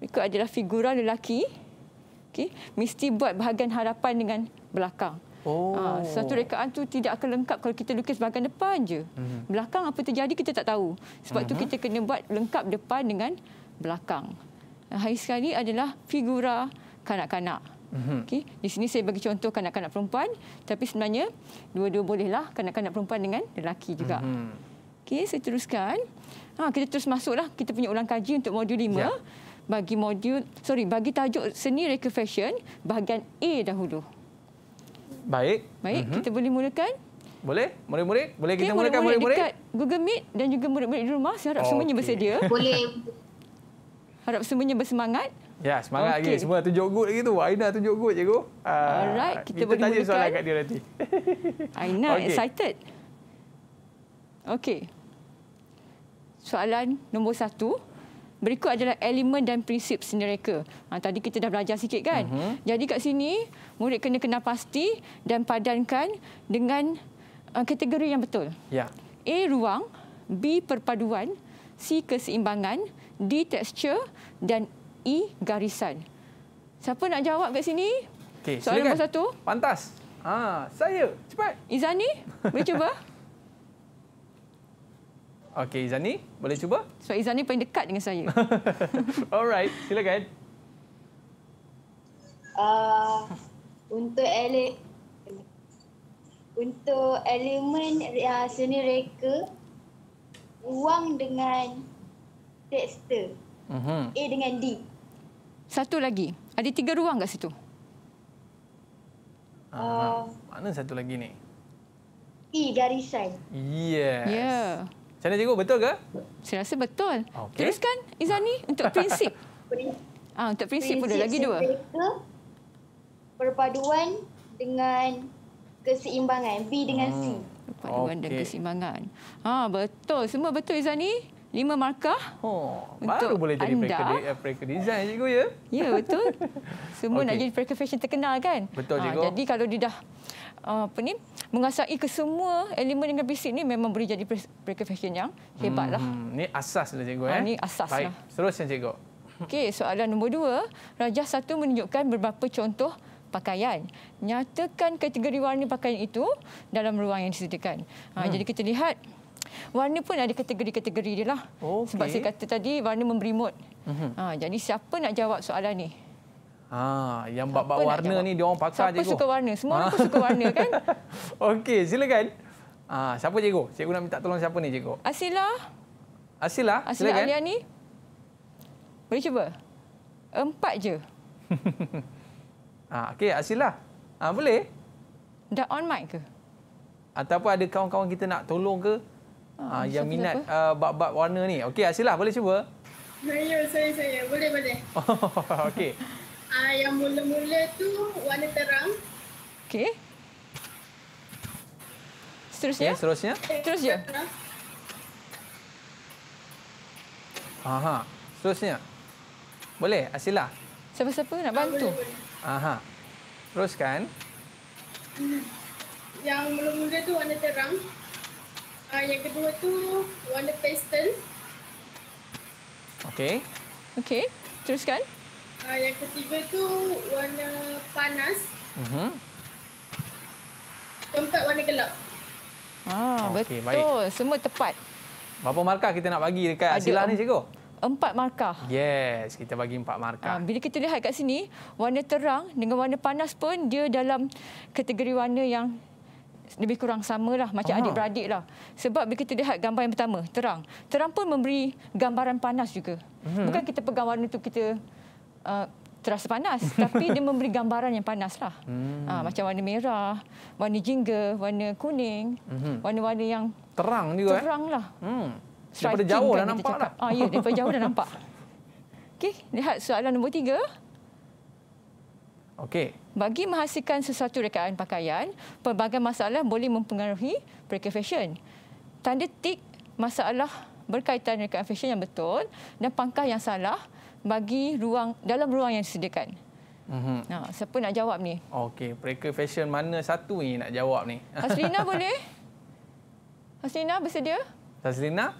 B: Ikut adalah figura lelaki okey mesti buat bahagian harapan dengan belakang ah,
A: Oh. Uh, satu rekaan
B: tu tidak akan lengkap kalau kita lukis bahagian depan je. Mm-hmm. Belakang apa terjadi kita tak tahu. Sebab mm-hmm. tu mhm. kita kena buat lengkap depan dengan belakang. Uh, hari sekali adalah figura kanak-kanak. mm di sini saya bagi contoh kanak-kanak perempuan tapi sebenarnya dua-dua bolehlah kanak-kanak perempuan dengan lelaki juga. mm saya teruskan. Ha, kita terus masuklah kita punya ulang kaji untuk modul 5. Yeah bagi modul sorry bagi tajuk seni reka fashion bahagian A dahulu.
A: Baik. Baik, uh-huh. kita boleh mulakan? Boleh? Murid-murid, boleh kita mulakan murid-murid? Dekat
B: Google Meet dan juga murid-murid di rumah, saya harap okay. semuanya bersedia. Boleh. harap semuanya bersemangat.
A: Ya, semangat okay. lagi. Semua tunjuk good lagi tu. Aina tunjuk good, cikgu. Ah, Alright, kita, kita boleh tanya mulakan. soalan kat dia
B: nanti. Aina okay. excited. Okey. Soalan nombor satu. Berikut adalah elemen dan prinsip seni reka. Ha, tadi kita dah belajar sikit kan? Uh mhm. -huh. Jadi kat sini, murid kena kenal pasti dan padankan dengan uh, kategori yang betul. Ya. A. Ruang. B. Perpaduan. C. Keseimbangan. D. Tekstur. Dan E. Garisan. Siapa nak jawab kat sini? Okay, Soalan nombor satu.
A: Pantas. Ah,
B: saya. Cepat. Izani, boleh cuba?
A: Okey, Izani, boleh cuba?
B: So, Izani paling dekat dengan saya.
A: Alright, silakan.
B: Uh, untuk ele untuk elemen uh, seni reka, wang dengan tekstur. Uh mhm. -huh. A dengan D. Satu lagi. Ada tiga ruang kat situ. Uh, uh,
A: mana satu lagi ni?
B: E, garisan.
A: Yes. Yeah. Macam mana cikgu, betul ke?
B: Saya rasa betul. Okay. Teruskan Izani untuk prinsip. ah, untuk prinsip, prinsip pun lagi dua. Perpaduan dengan keseimbangan. B dengan hmm. C. Perpaduan okay. dan keseimbangan. Ha, betul. Semua betul Izani. Lima markah. Oh, baru boleh jadi anda.
A: Breaker, eh, design, cikgu ya.
B: Ya, betul. Semua okay. nak jadi breaker fashion terkenal kan? Betul, ha, cikgu. Ha, jadi kalau dia dah Ah, apa ni menguasai kesemua elemen yang fisik ni memang boleh jadi breaker fashion yang hebatlah. Hmm,
A: ni asas lah cikgu ah, eh. Ini asas Baik. lah. Seterusnya cikgu.
B: Okey, soalan nombor dua. Rajah satu menunjukkan beberapa contoh pakaian. Nyatakan kategori warna pakaian itu dalam ruang yang disediakan. Ha, hmm. Jadi kita lihat warna pun ada kategori-kategori dia lah. Okay. Sebab saya kata tadi warna memberi mood. Ha, jadi siapa nak jawab soalan ni?
A: Ha, yang bab-bab warna ni dia orang pakar siapa cikgu. suka warna? Semua orang ha. suka warna kan? Okey, silakan. Ha, siapa cikgu? Cikgu nak minta tolong siapa ni cikgu? Asila. Asila, Asila silakan. Asila
B: ni. Boleh cuba? Empat je.
A: ha, Okey, Asila. Ha, boleh?
B: Dah on mic ke?
A: Ataupun ada kawan-kawan kita nak tolong ke?
B: Ha, ha, yang minat
A: uh, bab-bab warna ni. Okey, Asila boleh cuba?
B: Saya, saya, saya. Boleh, boleh. Okey. Ah, yang mula-mula tu warna terang.
A: Okey. Seterusnya? Okay, seterusnya.
B: Seterusnya. Seterusnya.
A: Aha. Seterusnya. Boleh, Asila.
B: Siapa-siapa nak ah, bantu?
A: Aha. Teruskan. Yang mula-mula tu warna terang. Ah, yang kedua tu warna
B: pastel. Okey. Okey. Teruskan. Ah, yang ketiga tu warna panas. Mhm. Tempat warna gelap. Ah, okay, betul. Baik. Semua tepat.
A: Berapa markah kita nak bagi dekat Azila ni, cikgu?
B: Empat markah.
A: Yes, kita bagi empat markah.
B: Ah, bila kita lihat kat sini, warna terang dengan warna panas pun dia dalam kategori warna yang lebih kurang sama lah macam oh. adik-beradik lah. Sebab bila kita lihat gambar yang pertama, terang. Terang pun memberi gambaran panas juga. Hmm. Bukan kita pegang warna tu kita Uh, terasa panas tapi dia memberi gambaran yang panaslah. Hmm. Ah macam warna merah, warna jingga, warna kuning, hmm. warna-warna yang
A: terang juga eh. Teranglah. Hmm.
B: Daripada jauh kan dah nampak cakap. dah. Ah ya, daripada jauh dah nampak. Okey, lihat soalan nombor tiga. Okey. Bagi menghasilkan sesuatu rekaan pakaian, pelbagai masalah boleh mempengaruhi pakaian fashion. Tanda tik masalah berkaitan rekaan fashion yang betul dan pangkah yang salah bagi ruang dalam ruang yang disediakan. Mm-hmm. Ha, siapa nak jawab ni?
A: Okey, mereka fashion mana satu ni nak jawab ni? Haslina boleh?
B: Haslina bersedia? Haslina?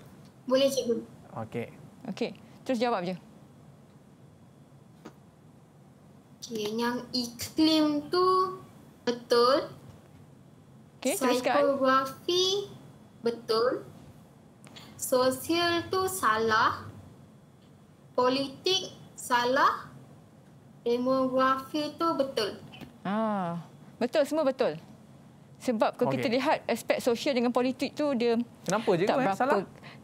B: Boleh cikgu. Okey. Okey, terus jawab je. Okey, yang iklim tu betul. Okey, teruskan. Psikografi betul.
A: Sosial tu salah politik salah,
B: demografi tu betul. Ah, betul semua betul. Sebab kalau okay. kita lihat aspek sosial dengan politik tu dia kenapa je tak eh? berapa, salah?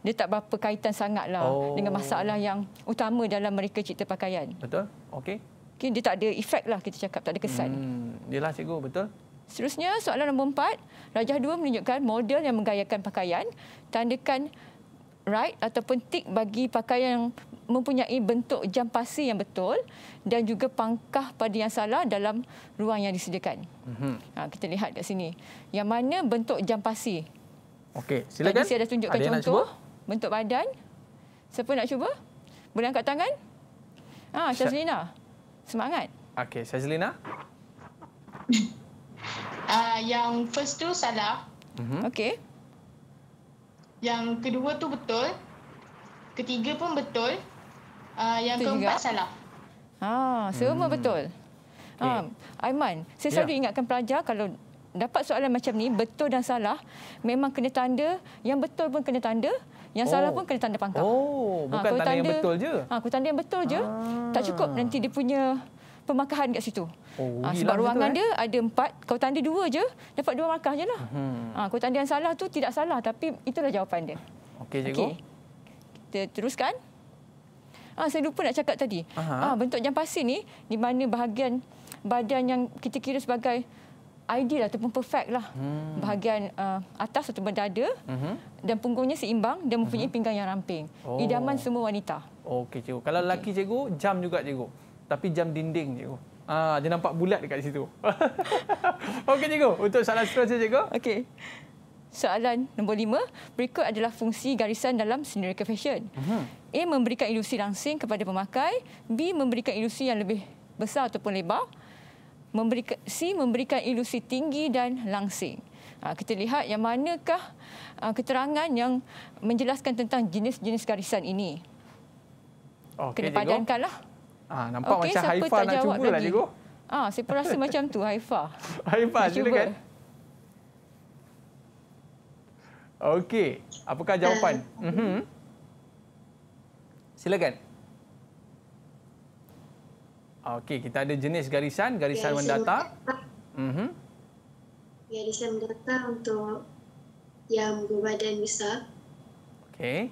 B: Dia tak berapa kaitan sangatlah oh. dengan masalah yang utama dalam mereka cipta pakaian. Betul? Okey. Okay, dia tak ada efek lah kita cakap, tak ada kesan. Hmm,
A: yelah cikgu, betul.
B: Seterusnya, soalan nombor empat. Rajah dua menunjukkan model yang menggayakan pakaian. Tandakan right ataupun tick bagi pakaian yang mempunyai bentuk jam pasir yang betul dan juga pangkah pada yang salah dalam ruang yang disediakan. Mm -hmm. ha, kita lihat di sini. Yang mana bentuk jam pasir?
A: Okey, silakan. Tadi saya dah tunjukkan Ada contoh.
B: Bentuk badan. Siapa nak cuba? Boleh angkat tangan? Ah, Ha, Syazlina. Semangat.
A: Okey, Syazlina.
B: uh, yang first tu salah. Mm -hmm. Okey. Yang kedua tu betul. Ketiga pun betul. Uh, yang Itu keempat juga. salah. Ah, semua hmm. betul. Okay. Ah, Aiman, saya yeah. selalu ingatkan pelajar kalau dapat soalan macam ni betul dan salah, memang kena tanda. Yang betul pun kena tanda. Yang salah oh. pun kena tanda pangkal. Oh, bukan ha, tanda, ah, tanda yang betul je. Ha, kalau tanda yang betul je, ah. tak cukup nanti dia punya pemakahan kat situ. Oh, ha, sebab lah ruangan itu, eh? dia ada empat, kau tanda dua je, dapat dua markah je lah. Hmm. Ha, kau tanda yang salah tu tidak salah tapi itulah jawapan dia. Okey, cikgu. Okay. Kita teruskan. Ah, ha, saya lupa nak cakap tadi. ha, bentuk jam pasir ni di mana bahagian badan yang kita kira sebagai ideal ataupun perfect lah. Hmm. Bahagian uh, atas atau berdada uh-huh. Mhm. dan punggungnya seimbang dan mempunyai uh-huh. pinggang yang ramping. Oh. Idaman semua wanita.
A: Okey cikgu. Kalau okay. lelaki cikgu, jam juga cikgu. Tapi jam dinding cikgu. Ah, dia nampak bulat dekat situ. Okey cikgu, untuk soalan seterusnya cikgu.
B: Okey. Soalan nombor lima, berikut adalah fungsi garisan dalam scenario confession. Uh mhm. -huh. A memberikan ilusi langsing kepada pemakai, B memberikan ilusi yang lebih besar ataupun lebar, memberikan C memberikan ilusi tinggi dan langsing. Ah, kita lihat yang manakah ah, keterangan yang menjelaskan tentang jenis-jenis garisan ini.
A: Okay, Kena padankanlah. Ha, nampak okay, macam Haifa nak cuba lah cikgu.
B: Ah, siapa rasa macam tu Haifa?
A: Haifa, silakan. Okey, apakah jawapan? Uh, mm -hmm. Silakan. Okey, kita ada jenis garisan, garisan okay, mendata. Garisan mm -hmm. mendata untuk yang berbadan besar. Okey.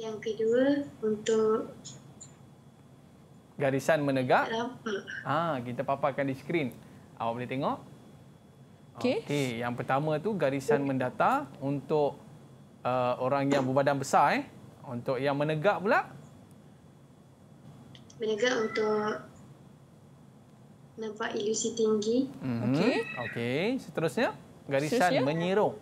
A: Yang kedua untuk garisan menegak. Ah, ha, kita paparkan di skrin. Awak boleh tengok. Okey. Okay, yang pertama tu garisan mendata untuk uh, orang yang berbadan besar eh. Untuk yang menegak pula? Menegak untuk nampak ilusi tinggi. Mm -hmm. Okey. Okey, seterusnya garisan seterusnya? menyirung.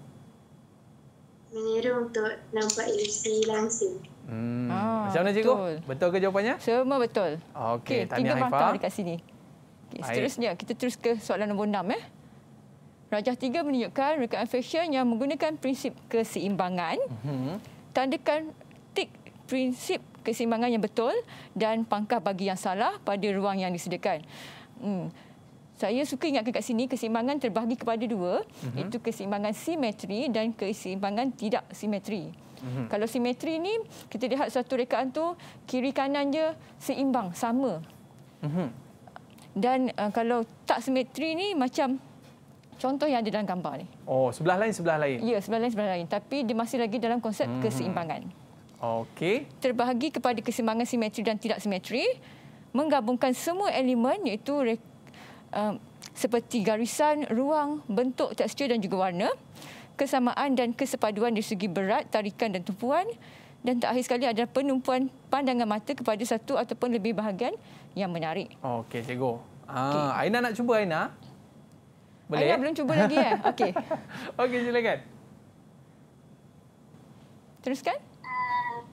A: Menyirung
B: untuk nampak ilusi langsing.
A: Hmm. Ah, Macam mana cikgu? Betul. betul ke jawapannya? Semua
B: betul. Okey, okay, tiga Haifah. dekat sini. Okay, seterusnya, kita terus ke soalan nombor enam. Eh. Rajah tiga menunjukkan rekaan fashion yang menggunakan prinsip keseimbangan. Mm-hmm. Tandakan tik prinsip keseimbangan yang betul dan pangkah bagi yang salah pada ruang yang disediakan. Hmm. Saya suka ingatkan kat sini keseimbangan terbahagi kepada dua, mm-hmm. iaitu keseimbangan simetri dan keseimbangan tidak simetri. Mm-hmm. Kalau simetri ni kita lihat satu rekaan tu kiri kanan dia seimbang sama. Mm-hmm. Dan uh, kalau tak simetri ni macam contoh yang ada dalam gambar ni.
A: Oh, sebelah lain sebelah lain. Ya,
B: sebelah lain sebelah lain tapi dia masih lagi dalam konsep mm-hmm. keseimbangan.
A: Okey.
B: Terbahagi kepada keseimbangan simetri dan tidak simetri menggabungkan semua elemen iaitu uh, seperti garisan, ruang, bentuk, tekstur dan juga warna kesamaan dan kesepaduan di segi berat, tarikan dan tumpuan dan tak terakhir sekali ada penumpuan pandangan mata kepada satu ataupun lebih bahagian yang menarik.
A: Oh, Okey, cikgu. Ah, okay. Aina nak cuba Aina? Boleh? Aina belum
B: cuba lagi eh. Okey.
A: Okey, silakan.
B: Teruskan. Uh,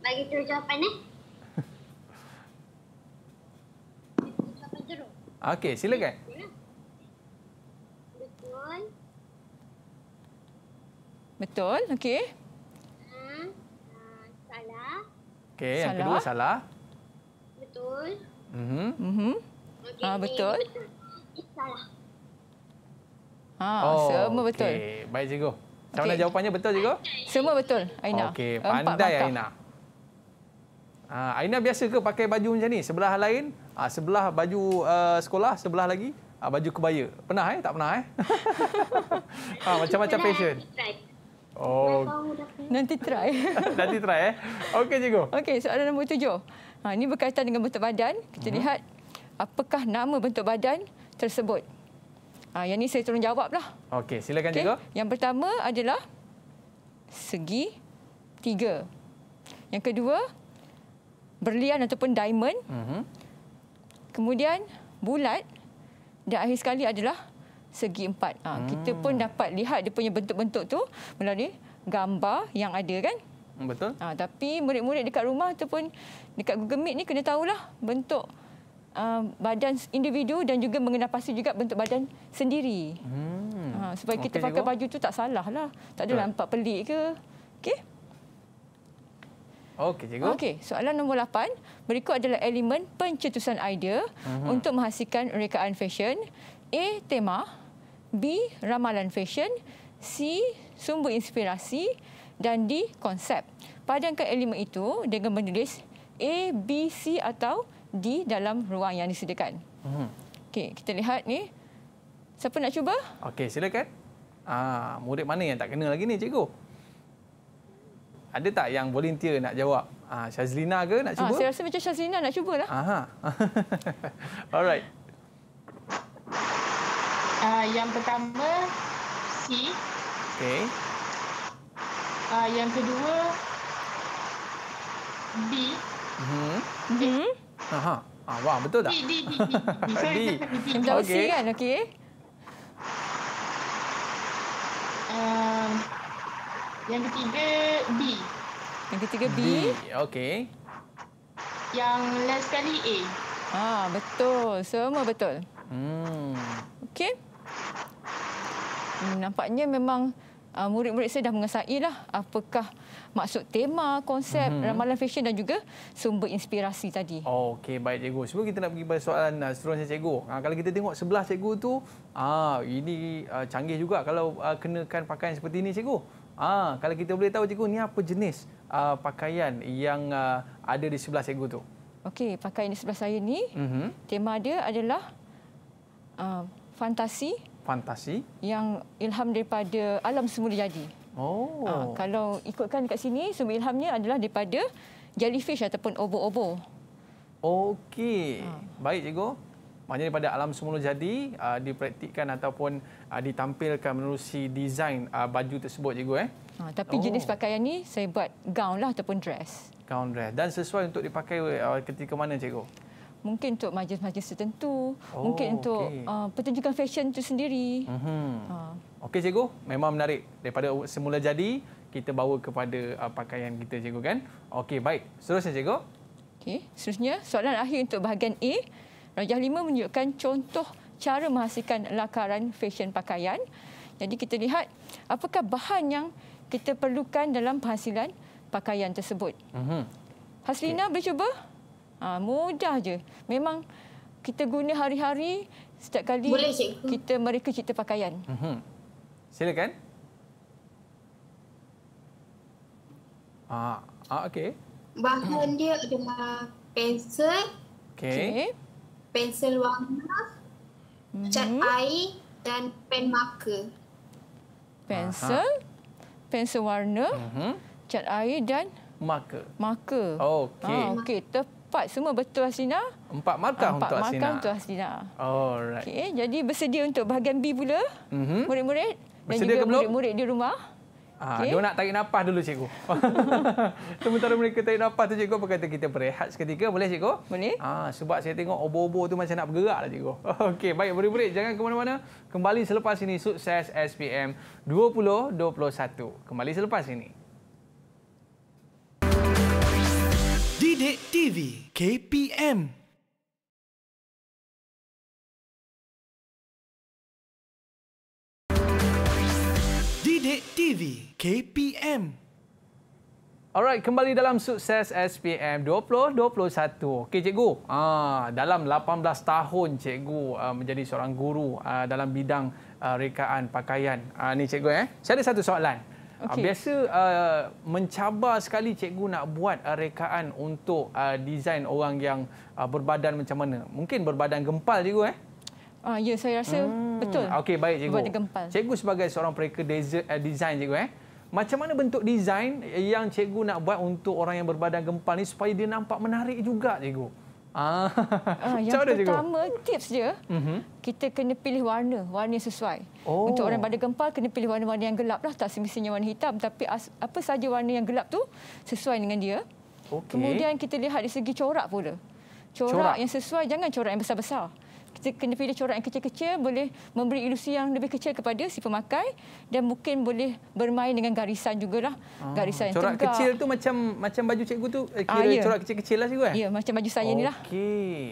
B: bagi tu jawapan ni.
A: Okey, silakan.
B: Okay. Ya. Betul. Okey.
A: Hmm. Ah, salah.
B: Okey, yang salah. kedua salah. Betul.
A: Mhm. Mhm. Okay, ah, betul.
B: Salah. Ha, ah, oh, semua betul. Okey, baik
A: cikgu. Macam okay. mana jawapannya betul cikgu?
B: Semua betul, Aina. Okey, pandai Empat Aina.
A: Ha, Aina biasa ke pakai baju macam ni? Sebelah lain, ha, sebelah baju uh, sekolah, sebelah lagi ha, baju kebaya. Pernah
B: eh? Tak pernah eh? ha, macam-macam fashion. Oh. Nanti try. Nanti try eh. Okey cikgu. Okey, soalan nombor tujuh. Ha ini berkaitan dengan bentuk badan. Kita hmm. lihat apakah nama bentuk badan tersebut. Ha yang ini saya tolong jawablah.
A: Okey, silakan okay. cikgu.
B: Yang pertama adalah segi tiga. Yang kedua berlian ataupun diamond. Hmm. Kemudian bulat dan akhir sekali adalah segi empat. Ha, hmm. Kita pun hmm. dapat lihat dia punya bentuk-bentuk tu melalui gambar yang ada kan. Hmm, betul. Ha, tapi murid-murid dekat rumah ataupun dekat Google Meet ni kena tahulah bentuk uh, badan individu dan juga mengenal pasti juga bentuk badan sendiri.
A: Hmm. Ha, supaya kita okay, pakai cikgu. baju tu
B: tak salah lah. Tak adalah nampak pelik ke. Okey.
A: Okey, cikgu. Okey,
B: soalan nombor 8. Berikut adalah elemen pencetusan idea uh-huh. untuk menghasilkan rekaan fashion. A. Tema. B ramalan fashion, C sumber inspirasi dan D konsep. Padankan elemen itu dengan menulis A, B, C atau D dalam ruang yang disediakan. Hmm. Okey, kita lihat ni. Siapa nak cuba?
A: Okey, silakan. Ah, murid mana yang tak kena lagi ni, cikgu? Ada tak yang volunteer nak jawab? Ah, Syazlina ke nak ah, cuba? Ah, saya
B: rasa macam Syazlina nak cubalah.
A: Aha. Alright.
B: Ah, yang pertama C. Okay. Uh, ah, yang kedua B. Mhm. Mhm.
A: Aha. Ah, wah, betul tak? B B B B.
B: D. D. D. D. Okay. okey. Kan? Ah, yang ketiga B. Yang ketiga B. Okey. Yang last kali A. Ah, betul. Semua betul. Hmm. Okey. Hmm, nampaknya memang ah, murid-murid saya dah lah. apakah maksud tema, konsep mm-hmm. ramalan fashion dan juga sumber inspirasi tadi.
A: Oh, Okey, baik cikgu. Sebelum kita nak pergi pada soalan uh, seterusnya cikgu. Uh, kalau kita tengok sebelah cikgu tu, ah uh, ini uh, canggih juga kalau uh, kenakan pakaian seperti ini cikgu. Ah, uh, kalau kita boleh tahu cikgu ni apa jenis uh, pakaian yang uh, ada di sebelah cikgu tu?
B: Okey, pakaian di sebelah saya ni,
A: mm-hmm.
B: tema dia adalah uh, fantasi fantasi yang ilham daripada alam semula jadi. Oh. Ha, kalau ikutkan kat sini sumber ilhamnya adalah daripada jellyfish ataupun obo-obo.
A: Okey. Ha. Baik cikgu. Maknanya daripada alam semula jadi uh, dipraktikkan ataupun uh, ditampilkan menerusi desain uh, baju tersebut cikgu eh.
B: Ha, tapi oh. jenis pakaian ni saya buat gown lah ataupun dress.
A: Gown dress dan sesuai untuk dipakai uh, ketika mana cikgu?
B: mungkin untuk majlis-majlis tertentu, oh, mungkin untuk okay. uh, pertunjukan fashion itu sendiri. Mm-hmm. Uh.
A: Okey cikgu, memang menarik. Daripada semula jadi, kita bawa kepada uh, pakaian kita cikgu kan. Okey, baik. Seterusnya cikgu.
B: Okey, seterusnya soalan akhir untuk bahagian A. Rajah 5 menunjukkan contoh cara menghasilkan lakaran fesyen pakaian. Jadi kita lihat apakah bahan yang kita perlukan dalam penghasilan pakaian tersebut. Mm-hmm. Haslina okay. boleh cuba? Ha, mudah je. Memang kita guna hari-hari setiap kali Boleh, kita mereka cipta pakaian.
A: Mm-hmm. Silakan. Ah, ah okey.
B: Bahan dia adalah pensel. Okey. Okay. Pensel warna, mhm. cat mm-hmm. air dan pen marker. Pensel, pensel warna, mm-hmm. cat air dan marker. Marker. Okey. Ah, okey, tepat empat semua betul Hasina.
A: Empat markah empat untuk Hasina. Empat markah untuk Hasina. Okay,
B: jadi bersedia untuk bahagian B pula, mhm. murid-murid. Mm-hmm. Bersedia dan juga ke belum? Murid-murid di rumah.
A: Ah, okay. Dia nak tarik nafas dulu, cikgu. Sementara mereka tarik nafas tu, cikgu apa kata kita berehat seketika? Boleh, cikgu? Boleh. Ah, sebab saya tengok obo-obo tu macam nak bergerak lah, cikgu. Okey, baik. Murid-murid, jangan ke mana-mana. Kembali selepas ini, sukses SPM 2021. Kembali selepas ini.
B: Sidik TV KPM Sidik TV KPM
A: Alright, kembali dalam sukses SPM 2021. Okey, cikgu. Ah, dalam 18 tahun cikgu ah, menjadi seorang guru ah, dalam bidang ah, rekaan pakaian. Ah, ni cikgu eh. Saya ada satu soalan. Ah, okay. Biasa uh, mencabar sekali cikgu nak buat uh, rekaan untuk uh, desain orang yang uh, berbadan macam mana? Mungkin berbadan gempal cikgu eh?
B: Uh, ya, saya rasa hmm. betul.
A: Okey, baik cikgu. Berbadan gempal. Cikgu sebagai seorang pereka desain cikgu eh? Macam mana bentuk desain yang cikgu nak buat untuk orang yang berbadan gempal ni supaya dia nampak menarik juga cikgu? Ah, ah yang Cara pertama
B: juga. tips dia, mm-hmm. kita kena pilih warna, warna yang sesuai. Oh. Untuk orang pada gempal kena pilih warna-warna yang gelap lah, tak semestinya warna hitam tapi apa saja warna yang gelap tu sesuai dengan dia.
A: Okay. Kemudian
B: kita lihat dari segi corak pula. Corak, corak yang sesuai jangan corak yang besar-besar kena pilih corak yang kecil-kecil boleh memberi ilusi yang lebih kecil kepada si pemakai dan mungkin boleh bermain dengan garisan jugalah ah, garisan corak tenggak. kecil
A: tu macam macam baju cikgu tu eh, kira ah, ya. corak kecil-kecil lah cikgu eh ya macam
B: baju saya okay. lah.
A: okey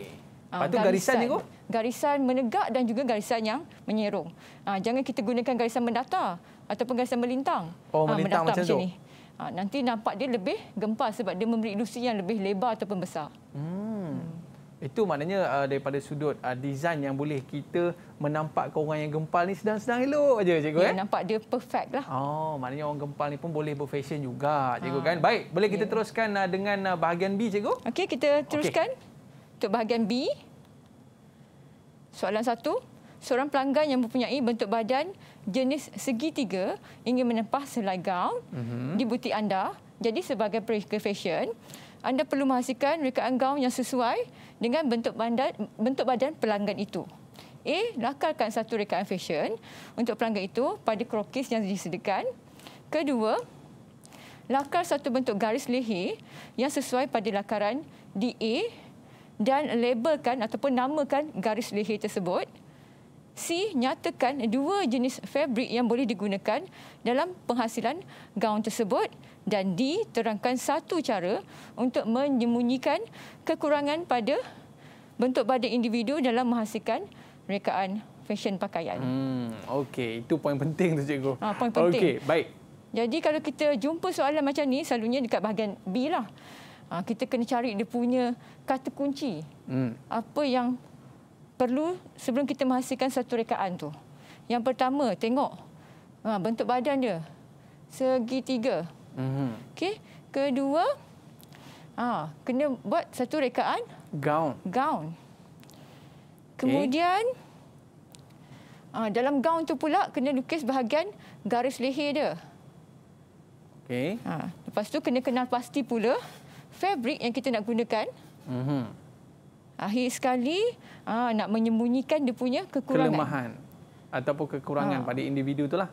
A: ah, patu garisan cikgu
B: garisan menegak dan juga garisan yang menyerong ah, jangan kita gunakan garisan mendatar ataupun garisan melintang oh ah, melintang macam, macam tu ah, nanti nampak dia lebih gempar sebab dia memberi ilusi yang lebih lebar ataupun besar
A: hmm. Itu maknanya uh, daripada sudut uh, design yang boleh kita menampakkan orang yang gempal ni sedang-sedang elok aja cikgu ya. Eh?
B: Nampak dia perfect lah.
A: Oh, maknanya orang gempal ni pun boleh berfashion juga cikgu ah, kan. Baik, boleh kita ya. teruskan uh, dengan uh, bahagian B cikgu? Okey, kita teruskan
B: okay. untuk bahagian B. Soalan satu. Seorang pelanggan yang mempunyai bentuk badan jenis segitiga ingin menempah selai gaun mm -hmm. di butik anda. Jadi sebagai pre-fashion, anda perlu menghasilkan rekaan gaun yang sesuai dengan bentuk badan bentuk badan pelanggan itu. A lakarkan satu rekaan fesyen untuk pelanggan itu pada krokis yang disediakan. Kedua, lakar satu bentuk garis leher yang sesuai pada lakaran di A dan labelkan ataupun namakan garis leher tersebut. C nyatakan dua jenis fabrik yang boleh digunakan dalam penghasilan gaun tersebut dan terangkan satu cara untuk menyembunyikan kekurangan pada bentuk badan individu dalam menghasilkan rekaan fesyen pakaian. Hmm,
A: Okey, itu poin penting tu cikgu. Ha, poin penting. Okey, baik.
B: Jadi kalau kita jumpa soalan macam ni, selalunya dekat bahagian B lah. Ha, kita kena cari dia punya kata kunci. Hmm. Apa yang perlu sebelum kita menghasilkan satu rekaan tu. Yang pertama, tengok ha, bentuk badan dia. Segi Mm-hmm. Okey. Kedua, ha, kena buat satu rekaan. Gaun. Gaun. Kemudian, A. Ha, dalam gaun tu pula kena lukis bahagian garis leher dia. Okey. Ha, lepas tu kena kenal pasti pula fabrik yang kita nak gunakan. Mm-hmm. Akhir sekali, ha, nak menyembunyikan dia punya kekurangan. Kelemahan
A: ataupun kekurangan ha. pada individu itulah.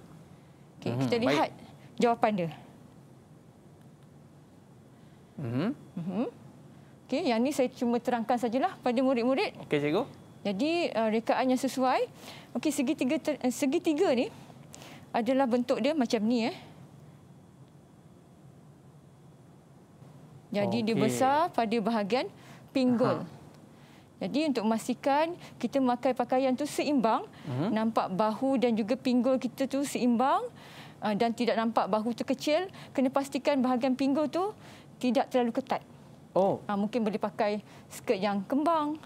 A: Okey, mm-hmm. kita lihat
B: Baik. jawapan dia. Mm -hmm. Okey, yang ni saya cuma terangkan sajalah pada murid-murid. Okey, cikgu. Jadi, uh, rekaan yang sesuai. Okey, segi tiga eh, ni adalah bentuk dia macam ni eh. Jadi okay. dia besar pada bahagian pinggul. Aha. Jadi untuk memastikan kita memakai pakaian tu seimbang, uh mm-hmm. -huh. nampak bahu dan juga pinggul kita tu seimbang uh, dan tidak nampak bahu tu kecil, kena pastikan bahagian pinggul tu tidak terlalu ketat. Oh. Ha, mungkin boleh pakai skirt yang kembang.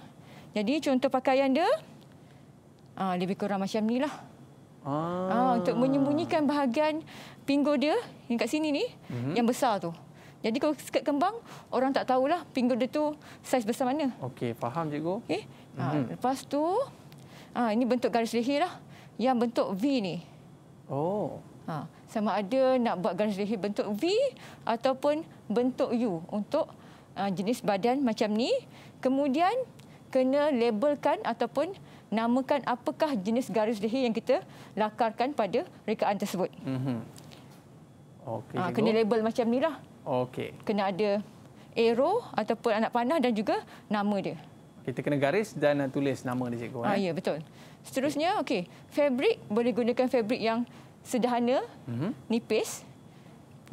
B: Jadi contoh pakaian dia ha, lebih kurang macam ni lah.
A: Ah. Ha, untuk menyembunyikan
B: bahagian pinggul dia yang kat sini ni mm-hmm. yang besar tu. Jadi kalau skirt kembang orang tak tahulah pinggul dia tu saiz besar mana.
A: Okey, faham cikgu. Okey. Eh, ha, mm-hmm.
B: lepas tu ha, ini bentuk garis leher lah yang bentuk V ni. Oh. Ha, sama ada nak buat garis leher bentuk V ataupun bentuk U untuk uh, jenis badan macam ni. Kemudian kena labelkan ataupun namakan apakah jenis garis leher yang kita lakarkan pada rekaan tersebut.
A: Mm-hmm. Okay, uh, ah, kena label macam ni lah. Okay.
B: Kena ada arrow ataupun anak panah dan juga nama dia.
A: Kita kena garis dan tulis nama dia cikgu. Eh? Ah, eh? Ya,
B: betul. Seterusnya, okay. okay. fabrik boleh gunakan fabrik yang sederhana, mm-hmm. nipis.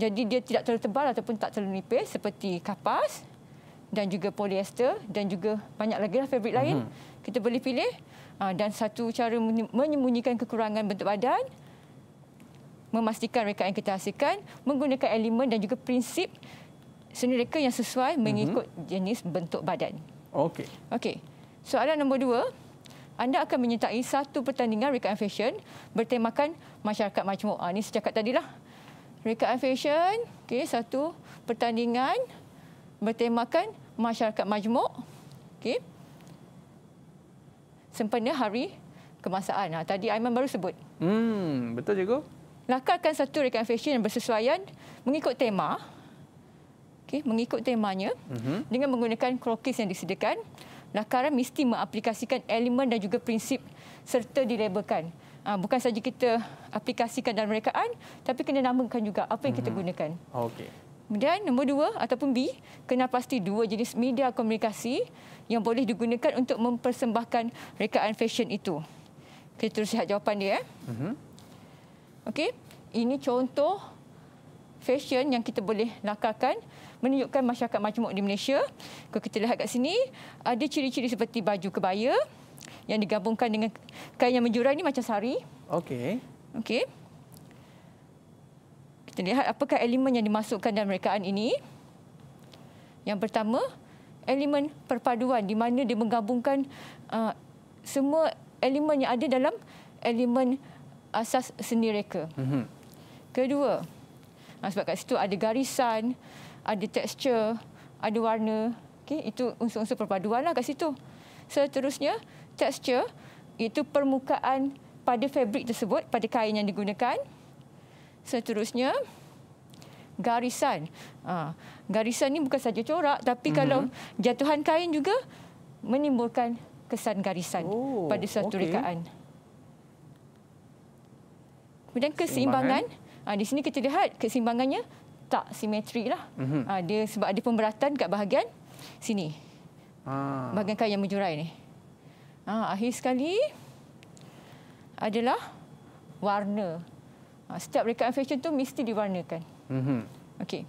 B: Jadi dia tidak terlalu tebal ataupun tak terlalu nipis seperti kapas dan juga polyester dan juga banyak lagi lah fabric lain. Uh-huh. Kita boleh pilih. Ah, dan satu cara menyembunyikan kekurangan bentuk badan, memastikan rekaan yang kita hasilkan, menggunakan elemen dan juga prinsip seni reka yang sesuai mhm. mengikut uh-huh. jenis bentuk badan. Okey. Okey. Soalan nombor dua. Anda akan menyertai satu pertandingan rekaan fashion bertemakan masyarakat majmuk. Ini ah, sejak tadi lah. Rekaan fashion, okay, satu pertandingan bertemakan masyarakat majmuk. Okay. Sempena hari kemasaan. Nah, ha, tadi Aiman baru sebut.
A: Hmm, betul juga.
B: Lakarkan satu rekaan fashion yang bersesuaian mengikut tema. Okay, mengikut temanya mm-hmm. dengan menggunakan krokis yang disediakan. Lakaran mesti mengaplikasikan elemen dan juga prinsip serta dilabelkan. Ah, bukan saja kita aplikasikan dalam rekaan tapi kena namakan juga apa yang kita mhm. gunakan. Okay. Kemudian nombor dua ataupun B, kena pasti dua jenis media komunikasi yang boleh digunakan untuk mempersembahkan rekaan fashion itu. Kita terus lihat jawapan dia. Eh. Mhm. Okey, ini contoh fashion yang kita boleh lakarkan menunjukkan masyarakat majmuk di Malaysia. Kalau kita lihat kat sini, ada ciri-ciri seperti baju kebaya, yang digabungkan dengan kain yang menjurai ini macam sari. Okey. Okey. Kita lihat apakah elemen yang dimasukkan dalam rekaan ini. Yang pertama, elemen perpaduan di mana dia menggabungkan uh, semua elemen yang ada dalam elemen asas seni reka. Mhm. Kedua, uh, sebab kat situ ada garisan, ada tekstur, ada warna. Okay, itu unsur-unsur perpaduan lah kat situ. Seterusnya, texture itu permukaan pada fabrik tersebut pada kain yang digunakan seterusnya garisan ha, garisan ini bukan saja corak tapi mm-hmm. kalau jatuhan kain juga menimbulkan kesan garisan oh, pada suatu okay. rekaan kemudian keseimbangan ha, di sini kita lihat keseimbangannya tak simetri lah. Mm-hmm. Ha, dia sebab ada pemberatan kat bahagian sini.
A: Ah. Bahagian
B: kain yang menjurai ini. Ha, akhir sekali adalah warna. Ha, setiap rekaan fashion tu mesti diwarnakan. Mm-hmm. Okey.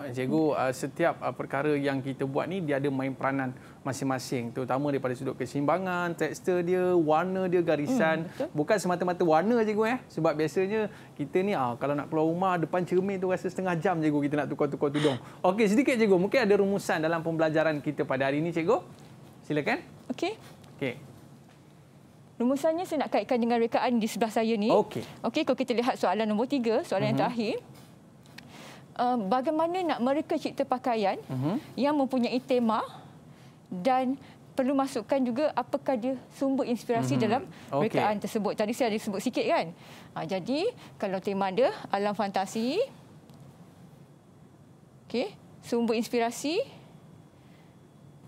A: Cikgu, uh, setiap uh, perkara yang kita buat ni dia ada main peranan masing-masing terutama daripada sudut keseimbangan, tekstur dia, warna dia, garisan, hmm, bukan semata-mata warna je cikgu eh. Sebab biasanya kita ni ah kalau nak keluar rumah depan cermin tu rasa setengah jam cikgu kita nak tukar-tukar tudung. Okey, sedikit cikgu, mungkin ada rumusan dalam pembelajaran kita pada hari ini cikgu? Silakan. Okey. Okey.
B: Rumusannya saya nak kaitkan dengan rekaan di sebelah saya ni. Okey. Okey, kalau kita lihat soalan nombor tiga, soalan uh-huh. yang mhm. terakhir. Uh, bagaimana nak mereka cipta pakaian uh-huh. yang mempunyai tema dan perlu masukkan juga apakah dia sumber inspirasi uh-huh. dalam okay. rekaan tersebut. Tadi saya ada sebut sikit kan. Uh, jadi kalau tema dia alam fantasi. Okey, sumber inspirasi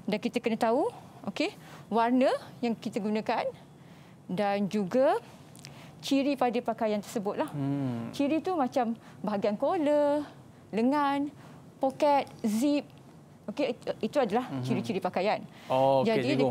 B: dan kita kena tahu, okey? warna yang kita gunakan dan juga ciri pada pakaian tersebut Hmm. Ciri tu macam bahagian collar, lengan, poket, zip. Okey, itu adalah mhm. ciri-ciri pakaian.
A: Oh, okay, jadi,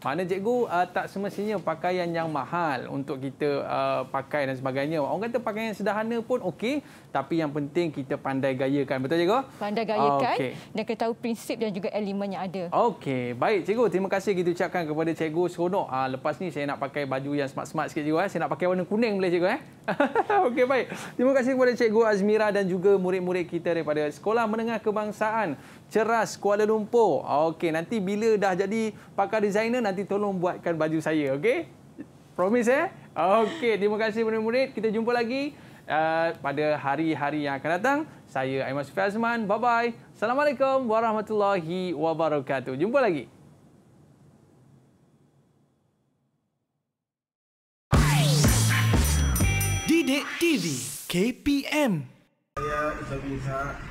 A: mana cikgu uh, tak semestinya pakaian yang mahal untuk kita uh, pakai dan sebagainya. Orang kata pakaian yang sederhana pun okey, tapi yang penting kita pandai gayakan. Betul cikgu?
B: Pandai gayakan okay. dan kita tahu prinsip dan juga elemen yang ada.
A: Okey, baik cikgu. Terima kasih kita ucapkan kepada cikgu seronok. Uh, lepas ni saya nak pakai baju yang smart-smart sikit cikgu. Eh. Saya nak pakai warna kuning boleh cikgu. Eh? okey, baik. Terima kasih kepada cikgu Azmira dan juga murid-murid kita daripada Sekolah Menengah Kebangsaan Ceras Kuala Lumpur. Okey, nanti bila dah jadi pakar desainer nanti tolong buatkan baju saya, okey? Promise eh? Okey, terima kasih murid-murid. Kita jumpa lagi uh, pada hari-hari yang akan datang. Saya Aiman Sufi Azman. Bye-bye. Assalamualaikum warahmatullahi wabarakatuh. Jumpa lagi. Didik TV KPM.
B: Saya Isabi Isak.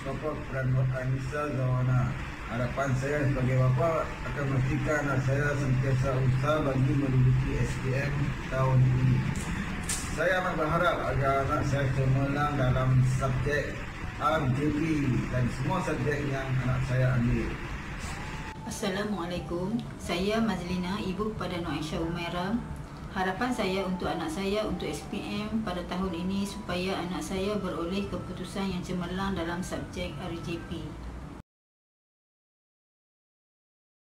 B: Bapak dan Anissa Zawana Harapan saya sebagai bapa akan memastikan anak saya sentiasa usaha bagi menduduki SPM tahun ini. Saya amat berharap agar anak saya cemerlang dalam subjek RGB dan semua subjek yang anak saya ambil. Assalamualaikum. Saya Mazlina, ibu kepada Noaisha Umairah Harapan saya untuk anak saya untuk SPM pada tahun ini supaya anak saya beroleh keputusan yang cemerlang dalam subjek RJP.